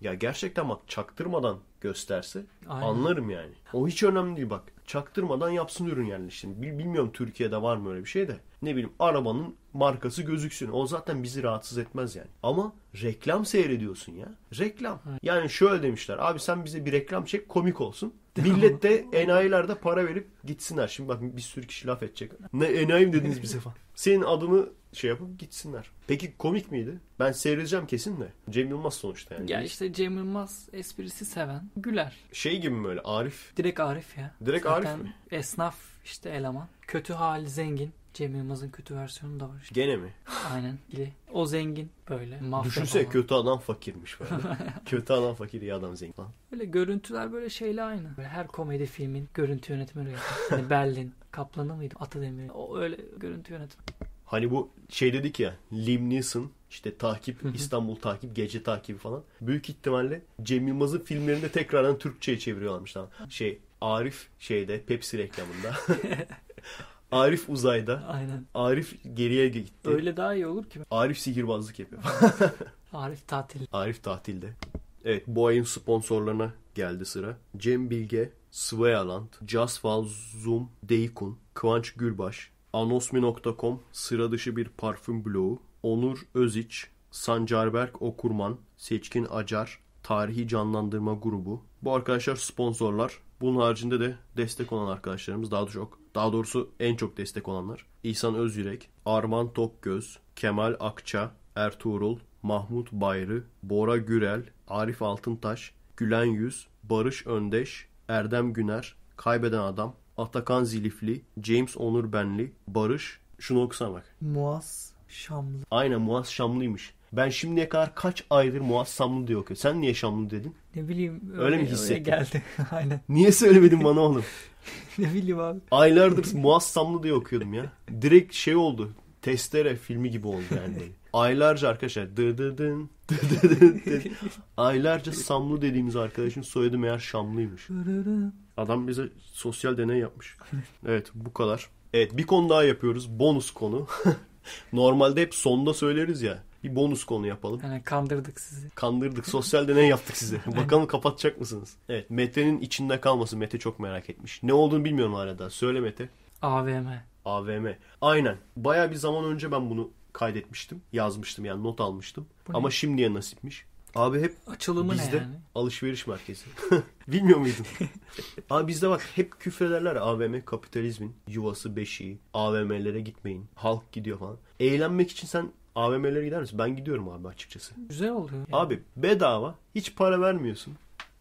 ya gerçekten bak çaktırmadan gösterse Aynen. anlarım yani. O hiç önemli değil bak. Çaktırmadan yapsın ürün yerleştirme. bilmiyorum Türkiye'de var mı öyle bir şey de. Ne bileyim arabanın markası gözüksün. O zaten bizi rahatsız etmez yani. Ama reklam seyrediyorsun ya. Reklam. Aynen. Yani şöyle demişler. Abi sen bize bir reklam çek komik olsun. Millet de enayiler para verip gitsinler. Şimdi bak bir sürü kişi laf edecek. Ne enayim dediniz bize falan. Senin adımı şey yapıp gitsinler. Peki komik miydi? Ben seyredeceğim kesin de. Cem Yılmaz sonuçta yani. Ya işte Cem Yılmaz esprisi seven güler. Şey gibi mi böyle Arif? Direkt Arif ya. Direkt Zaten Arif mi? Esnaf işte eleman. Kötü hal zengin. Cem Yılmaz'ın kötü versiyonu da var işte. Gene mi? Aynen. O zengin böyle. Mafya Düşünsene kötü adam fakirmiş böyle. *laughs* kötü adam fakir iyi adam zengin falan. Böyle görüntüler böyle şeyle aynı. Böyle her komedi filmin görüntü yönetmeni. Yani *laughs* Berlin. Kaplan'ı mıydı? Atademir. O öyle görüntü yönetmeni. Hani bu şey dedik ya Liam Neeson işte takip İstanbul takip gece takibi falan. Büyük ihtimalle Cem Yılmaz'ın filmlerinde tekrardan Türkçe'ye çeviriyorlarmış tamam. Şey Arif şeyde Pepsi reklamında *laughs* Arif uzayda. Aynen. Arif geriye gitti. Öyle daha iyi olur ki. Arif sihirbazlık yapıyor. *laughs* Arif tatil. Arif tatilde. Evet bu ayın sponsorlarına geldi sıra. Cem Bilge, Svealand, Jasval Zoom, Deykun, Kıvanç Gülbaş, anosmi.com, sıra dışı bir parfüm bloğu, Onur Öziç, Sancarberk Okurman, Seçkin Acar, Tarihi Canlandırma Grubu. Bu arkadaşlar sponsorlar. Bunun haricinde de destek olan arkadaşlarımız daha da çok. Daha doğrusu en çok destek olanlar. İhsan Özyürek, Arman Tokgöz, Kemal Akça, Ertuğrul, Mahmut Bayrı, Bora Gürel, Arif Altıntaş, Gülen Yüz, Barış Öndeş, Erdem Güner, Kaybeden Adam, Atakan Zilifli, James Onur Benli, Barış, şunu okusana bak. Muaz Şamlı. Aynen Muaz Şamlı'ymış. Ben şimdiye kadar kaç aydır Muaz Şamlı diye okuyorum. Sen niye Şamlı dedin? Ne bileyim. Öyle, öyle mi hissettin? Öyle geldi. *laughs* Aynen. Niye söylemedin bana oğlum? *laughs* *laughs* ne bileyim abi. Aylardır muassamlı diye okuyordum ya. Direkt şey oldu. Testere filmi gibi oldu yani. Aylarca arkadaşlar dı dı dın, dı dı dın, dın. Aylarca samlı dediğimiz arkadaşın soyadı meğer Şamlıymış. Adam bize sosyal deney yapmış. Evet bu kadar. Evet bir konu daha yapıyoruz. Bonus konu. *laughs* Normalde hep sonda söyleriz ya bir bonus konu yapalım. Yani kandırdık sizi. Kandırdık. Sosyal deney yaptık size. *laughs* Bakalım kapatacak mısınız? Evet. Mete'nin içinde kalması. Mete çok merak etmiş. Ne olduğunu bilmiyorum hala daha. Söyle Mete. AVM. AVM. Aynen. Baya bir zaman önce ben bunu kaydetmiştim. Yazmıştım yani not almıştım. Bu Ama ne? şimdiye nasipmiş. Abi hep Açılımı bizde ne yani? alışveriş merkezi. *laughs* Bilmiyor muydun? *laughs* Abi bizde bak hep küfrederler AVM kapitalizmin yuvası beşiği. AVM'lere gitmeyin. Halk gidiyor falan. Eğlenmek için sen AVM'lere gider misin? Ben gidiyorum abi açıkçası. Güzel oluyor. Yani. Abi bedava hiç para vermiyorsun.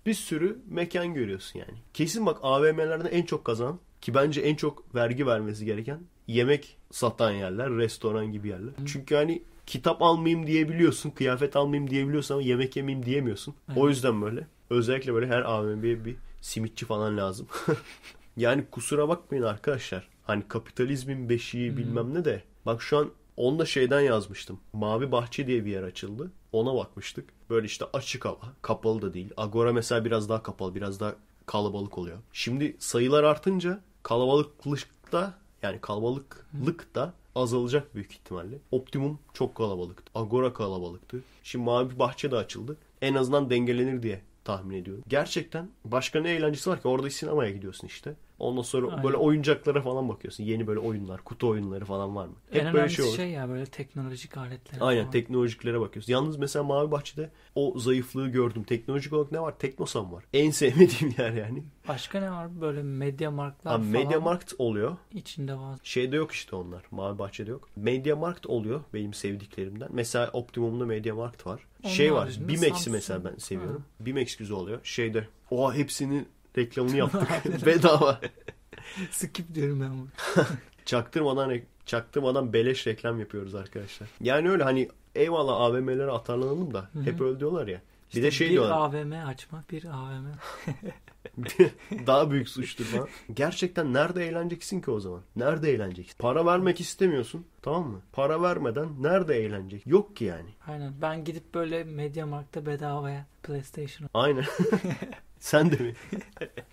Bir sürü mekan görüyorsun yani. Kesin bak AVM'lerden en çok kazan, ki bence en çok vergi vermesi gereken yemek satan yerler, restoran gibi yerler. Hı. Çünkü hani kitap almayayım diyebiliyorsun, kıyafet almayayım diyebiliyorsun ama yemek yemeyeyim diyemiyorsun. Hı. O yüzden böyle. Özellikle böyle her AVM'ye bir simitçi falan lazım. *laughs* yani kusura bakmayın arkadaşlar. Hani kapitalizmin beşiği Hı. bilmem ne de. Bak şu an onu da şeyden yazmıştım. Mavi Bahçe diye bir yer açıldı. Ona bakmıştık. Böyle işte açık hava. Kapalı da değil. Agora mesela biraz daha kapalı. Biraz daha kalabalık oluyor. Şimdi sayılar artınca kalabalıklıkta yani kalabalıklık da azalacak büyük ihtimalle. Optimum çok kalabalıktı. Agora kalabalıktı. Şimdi Mavi Bahçe de açıldı. En azından dengelenir diye tahmin ediyorum. Gerçekten başka ne eğlencesi var ki? Orada sinemaya gidiyorsun işte. Ondan sonra Aynen. böyle oyuncaklara falan bakıyorsun. Yeni böyle oyunlar, kutu oyunları falan var mı? Hep en böyle şey olur. şey ya böyle teknolojik aletler. Aynen falan. teknolojiklere bakıyorsun. Yalnız mesela Mavi Bahçe'de o zayıflığı gördüm. Teknolojik olarak ne var? Teknosan var. En sevmediğim *laughs* yer yani. Başka ne var? Böyle Media Markt'lar falan. Media Markt oluyor. İçinde bazı. Şeyde yok işte onlar. Mavi Bahçe'de yok. Media Markt oluyor benim sevdiklerimden. Mesela Optimum'da Media Markt var. Onun şey var. Bimex'i mesela ben seviyorum. Ha. Bimex güzel oluyor. Şeyde. Oha hepsinin reklamını yaptık. *laughs* Bedava. *laughs* Skip diyorum ben bunu. *laughs* çaktırmadan çaktırmadan beleş reklam yapıyoruz arkadaşlar. Yani öyle hani eyvallah AVM'lere atarlanalım da Hı-hı. hep öyle diyorlar ya. İşte bir de şey bir diyorlar. Bir AVM açma, bir AVM. Daha büyük suçtur lan. Gerçekten nerede eğleneceksin ki o zaman? Nerede eğleneceksin? Para vermek istemiyorsun. Tamam mı? Para vermeden nerede eğlenecek? Yok ki yani. Aynen. Ben gidip böyle Mediamarkt'ta bedavaya PlayStation. Aynen. Sen de mi?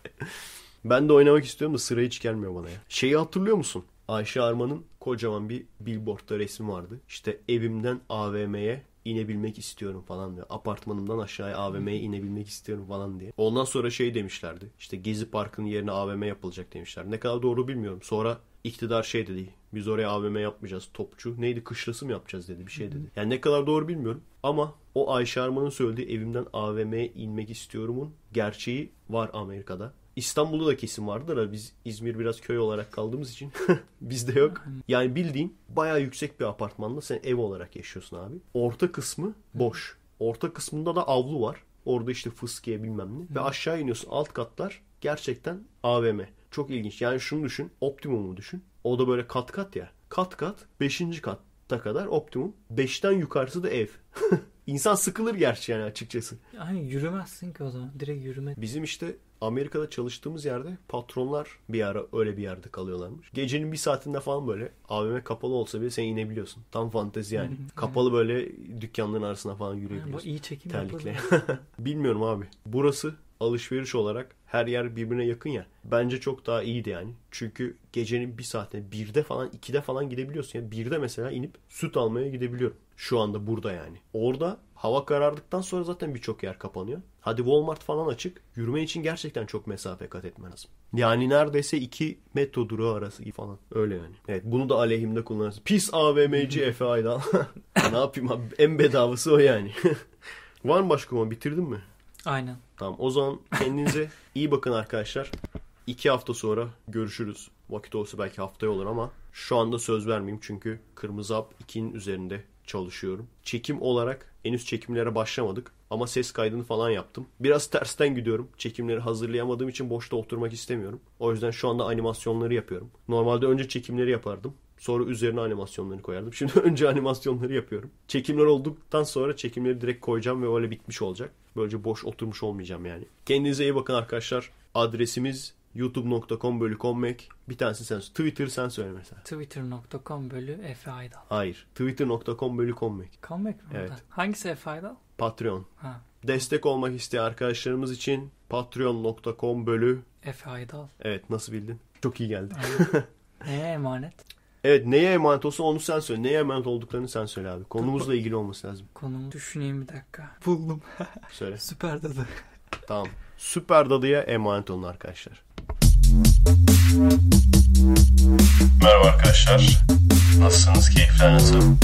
*laughs* ben de oynamak istiyorum da sıra hiç gelmiyor bana ya. Şeyi hatırlıyor musun? Ayşe Arman'ın kocaman bir billboardda resmi vardı. İşte evimden AVM'ye inebilmek istiyorum falan diyor. Apartmanımdan aşağıya AVM'ye hmm. inebilmek istiyorum falan diye. Ondan sonra şey demişlerdi. İşte Gezi Parkı'nın yerine AVM yapılacak demişler. Ne kadar doğru bilmiyorum. Sonra iktidar şey dedi. Biz oraya AVM yapmayacağız. Topçu neydi kışlası mı yapacağız dedi bir şey dedi. Yani ne kadar doğru bilmiyorum ama o Ayşe Arman'ın söylediği evimden AVM'ye inmek istiyorumun gerçeği var Amerika'da. İstanbul'da da kesin vardır da biz İzmir biraz köy olarak kaldığımız için *laughs* bizde yok. Yani bildiğin baya yüksek bir apartmanda sen ev olarak yaşıyorsun abi. Orta kısmı boş. Orta kısmında da avlu var. Orada işte fıskiye bilmem ne. Ve aşağı iniyorsun alt katlar gerçekten AVM. Çok ilginç. Yani şunu düşün. Optimumu düşün. O da böyle kat kat ya. Kat kat 5. katta kadar optimum. 5'ten yukarısı da ev. *laughs* İnsan sıkılır gerçi yani açıkçası. Yani yürümezsin ki o zaman. Direkt yürüme. Bizim işte Amerika'da çalıştığımız yerde patronlar bir ara öyle bir yerde kalıyorlarmış. Gecenin bir saatinde falan böyle AVM kapalı olsa bile sen inebiliyorsun. Tam fantezi yani. kapalı böyle dükkanların arasına falan yürüyebiliyorsun. Yani bu iyi çekim Terlikle. *laughs* Bilmiyorum abi. Burası alışveriş olarak her yer birbirine yakın ya. Bence çok daha iyiydi yani. Çünkü gecenin bir saatinde birde falan ikide falan gidebiliyorsun. Yani birde mesela inip süt almaya gidebiliyorum. Şu anda burada yani. Orada hava karardıktan sonra zaten birçok yer kapanıyor. Hadi Walmart falan açık. Yürüme için gerçekten çok mesafe kat etmen lazım. Yani neredeyse iki metro durağı arası falan. Öyle yani. Evet bunu da aleyhimde kullanırsın. Pis AVM'ci *laughs* Efe Aydan. *laughs* ne yapayım abi en bedavası o yani. *laughs* Var mı başka konu bitirdin mi? Aynen. Tamam o zaman kendinize *laughs* iyi bakın arkadaşlar. İki hafta sonra görüşürüz. Vakit olsa belki haftaya olur ama şu anda söz vermeyeyim çünkü Kırmızı Hap 2'nin üzerinde çalışıyorum. Çekim olarak henüz çekimlere başlamadık ama ses kaydını falan yaptım. Biraz tersten gidiyorum. Çekimleri hazırlayamadığım için boşta oturmak istemiyorum. O yüzden şu anda animasyonları yapıyorum. Normalde önce çekimleri yapardım. Sonra üzerine animasyonlarını koyardım. Şimdi *laughs* önce animasyonları yapıyorum. Çekimler olduktan sonra çekimleri direkt koyacağım ve öyle bitmiş olacak. Böylece boş oturmuş olmayacağım yani. Kendinize iyi bakın arkadaşlar. Adresimiz youtube.com bölü konmek. Bir tanesi sen Twitter sen söyle mesela. Twitter.com bölü Efe Aydal. Hayır. Twitter.com bölü konmek. Konmek mi? Evet. Hangisi Efe Aydal? Patreon. Ha. Destek olmak isteyen arkadaşlarımız için patreon.com bölü Efe Aydal. Evet nasıl bildin? Çok iyi geldi. Neye *laughs* ee, emanet? Evet neye emanet olsa onu sen söyle. Neye emanet olduklarını sen söyle abi. Konumuzla ilgili olması lazım. Konumu düşüneyim bir dakika. *laughs* Buldum. söyle. Süper dadı. Tamam. Süper dadıya emanet olun arkadaşlar. Merhaba arkadaşlar. Nasılsınız? Keyifler nasıl?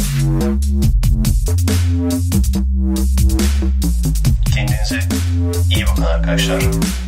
Kendinize iyi bakın arkadaşlar.